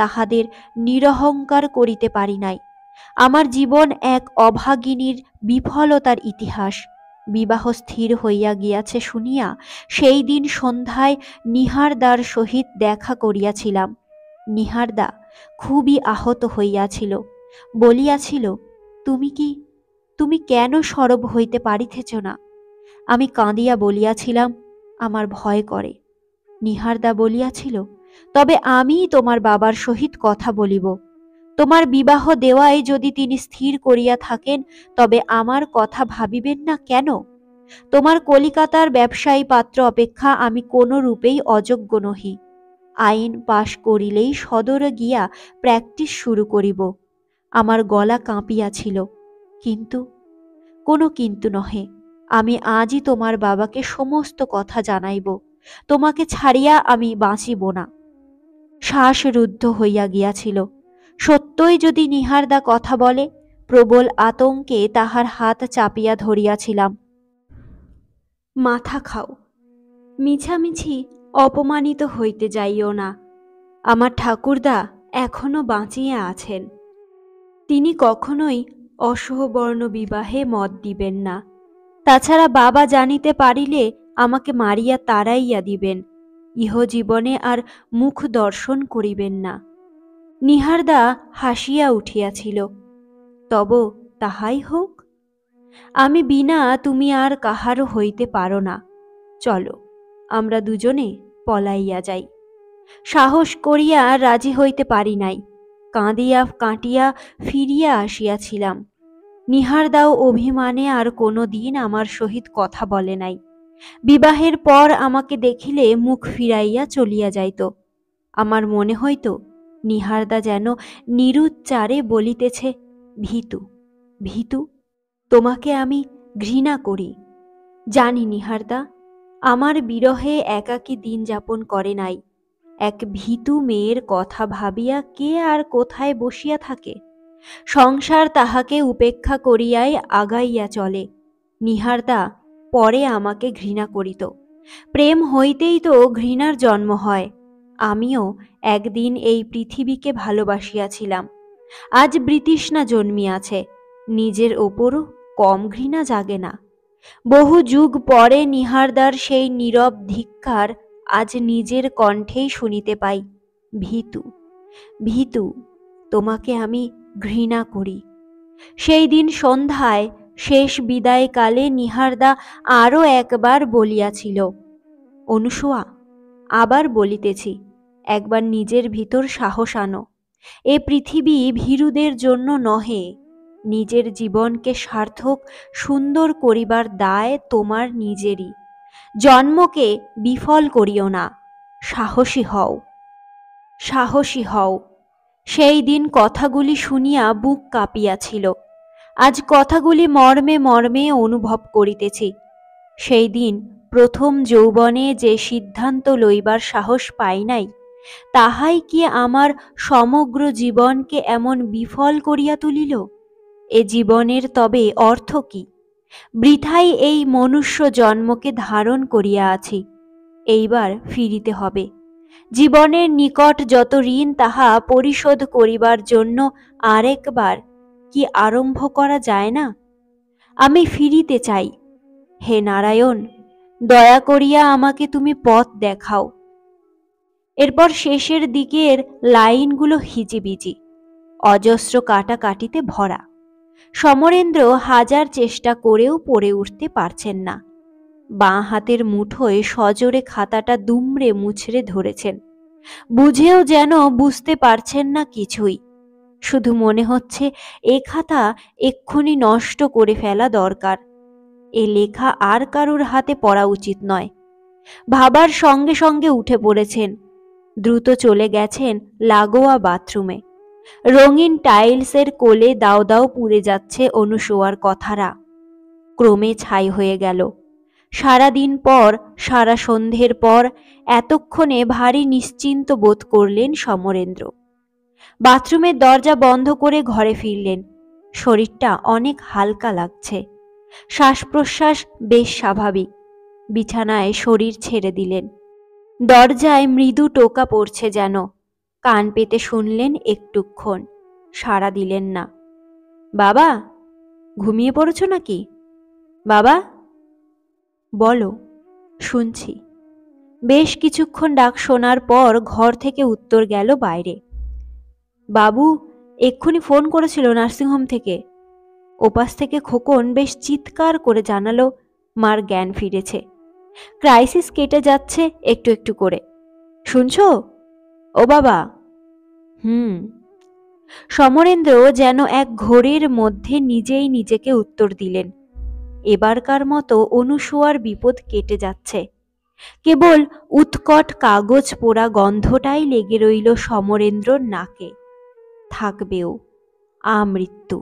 তাহাদের নিরহংকার করিতে পারি নাই আমার জীবন এক অভাগিনীর বিফলতার ইতিহাস বিবাহ স্থির হইয়া গিয়াছে শুনিয়া সেই দিন সন্ধ্যায় নিহারদার সহিত দেখা করিয়াছিলাম নিহারদা খুবই আহত হইয়াছিল বলিয়াছিল তুমি কি তুমি কেন সরব হইতে পারিতেছ না আমি কাঁদিয়া বলিয়াছিলাম আমার ভয় করে নিহারদা বলিয়াছিল তবে আমি তোমার বাবার সহিত কথা বলিব তোমার বিবাহ দেওয়ায় যদি তিনি স্থির করিয়া থাকেন তবে আমার কথা ভাবিবেন না কেন তোমার কলিকাতার ব্যবসায়ী পাত্র অপেক্ষা আমি কোনো রূপেই অযোগ্য নহি আইন পাশ করিলেই সদরে গিয়া প্র্যাকটিস শুরু করিব আমার গলা কাঁপিয়াছিল কিন্তু কোনো কিন্তু নহে আমি আজই তোমার বাবাকে সমস্ত কথা জানাইব তোমাকে ছাড়িয়া আমি বাঁচিব না শ্বাসরুদ্ধ হইয়া গিয়াছিল সত্যই যদি নিহারদা কথা বলে প্রবল আতঙ্কে তাহার হাত চাপিয়া ধরিয়াছিলাম মাথা খাও মিছামিছি অপমানিত হইতে যাইও না আমার ঠাকুরদা এখনো বাঁচিয়া আছেন তিনি কখনোই অসহবর্ণ বিবাহে মত দিবেন না তাছাড়া বাবা জানিতে পারিলে আমাকে মারিয়া তাড়াইয়া দিবেন ইহজীবনে আর মুখ দর্শন করিবেন না নিহারদা হাসিয়া উঠিয়াছিল তব তাহাই হোক আমি বিনা তুমি আর কাহারও হইতে পারো না চলো আমরা দুজনে পলাইয়া যাই সাহস করিয়া রাজি হইতে পারি নাই কাঁদিয়া কাটিয়া ফিরিয়া আসিয়াছিলাম নিহারদাও অভিমানে আর কোনো দিন আমার সহিত কথা বলে নাই বিবাহের পর আমাকে দেখিলে মুখ ফিরাইয়া চলিয়া যাইত আমার মনে হইত নিহারদা যেন নিরুচ্চারে বলিতেছে ভীতু ভীতু তোমাকে আমি ঘৃণা করি জানি নিহারদা আমার বিরহে একাকী দিন যাপন করে নাই এক ভীতু মেয়ের কথা ভাবিয়া কে আর কোথায় বসিয়া থাকে সংসার তাহাকে উপেক্ষা করিয়াই আগাইয়া চলে নিহারদা পরে আমাকে ঘৃণা করিত প্রেম হইতেই তো ঘৃণার জন্ম হয় আমিও একদিন এই পৃথিবীকে ভালোবাসিয়াছিলাম আজ বৃতৃষ্ণা জন্মিয়াছে নিজের ওপরও কম ঘৃণা জাগে না বহু যুগ পরে নিহারদার সেই নীরব ধিক্ষার আজ নিজের কণ্ঠেই শুনিতে পাই ভীতু ভীতু তোমাকে আমি ঘৃণা করি সেই দিন সন্ধ্যায় শেষ বিদায়কালে নিহারদা আরও একবার বলিয়াছিল অনুসোয়া আবার বলিতেছি একবার নিজের ভিতর সাহস আনো এ পৃথিবী ভীরুদের জন্য নহে নিজের জীবনকে সার্থক সুন্দর করিবার দায় তোমার নিজেরই জন্মকে বিফল করিও না সাহসী হও সাহসী হও সেই দিন কথাগুলি শুনিয়া বুক কাঁপিয়াছিল আজ কথাগুলি মর্মে মর্মে অনুভব করিতেছি সেই দিন প্রথম যৌবনে যে সিদ্ধান্ত লইবার সাহস পাই নাই তাহাই কি আমার সমগ্র জীবনকে এমন বিফল করিয়া তুলিল এ জীবনের তবে অর্থ কি বৃথাই এই মনুষ্য জন্মকে ধারণ করিয়া আছি এইবার ফিরিতে হবে জীবনের নিকট যত ঋণ তাহা পরিশোধ করিবার জন্য আরেকবার কি আরম্ভ করা যায় না আমি ফিরিতে চাই হে নারায়ণ দয়া করিয়া আমাকে তুমি পথ দেখাও এরপর শেষের দিকের লাইনগুলো হিজিবিজি অজস্র কাটা কাটিতে ভরা সমরেন্দ্র হাজার চেষ্টা করেও পড়ে উঠতে পারছেন না বাঁ হাতের মুঠোয় সজোরে খাতাটা দুমড়ে মুছড়ে ধরেছেন বুঝেও যেন বুঝতে পারছেন না কিছুই শুধু মনে হচ্ছে এ খাতা এক্ষুনি নষ্ট করে ফেলা দরকার এ লেখা আর কারুর হাতে পড়া উচিত নয় ভাবার সঙ্গে সঙ্গে উঠে পড়েছেন দ্রুত চলে গেছেন লাগোয়া বাথরুমে রঙিন টাইলসের কোলে দাও দাও পুড়ে যাচ্ছে অনুসোয়ার কথারা ক্রমে ছাই হয়ে গেল সারা দিন পর সারা সন্ধ্যের পর এতক্ষণে ভারী নিশ্চিন্ত বোধ করলেন সমরেন্দ্র বাথরুমের দরজা বন্ধ করে ঘরে ফিরলেন শরীরটা অনেক হালকা লাগছে শ্বাস প্রশ্বাস বেশ স্বাভাবিক বিছানায় শরীর ছেড়ে দিলেন দরজায় মৃদু টোকা পড়ছে যেন কান পেতে শুনলেন একটুক্ষণ সাড়া দিলেন না বাবা ঘুমিয়ে পড়েছ নাকি বাবা বলো শুনছি বেশ কিছুক্ষণ ডাক শোনার পর ঘর থেকে উত্তর গেল বাইরে বাবু এক্ষুনি ফোন করেছিল নার্সিংহোম থেকে ওপাশ থেকে খোকন বেশ চিৎকার করে জানালো মার জ্ঞান ফিরেছে ক্রাইসিস কেটে যাচ্ছে একটু একটু করে শুনছ ও বাবা হুম সমরেন্দ্র যেন এক ঘোরের মধ্যে নিজেই নিজেকে উত্তর দিলেন এবারকার মতো অনুসোয়ার বিপদ কেটে যাচ্ছে কেবল উৎকট কাগজ পোড়া গন্ধটাই লেগে রইল সমরেন্দ্রর নাকে থাকবেও আমৃত্যু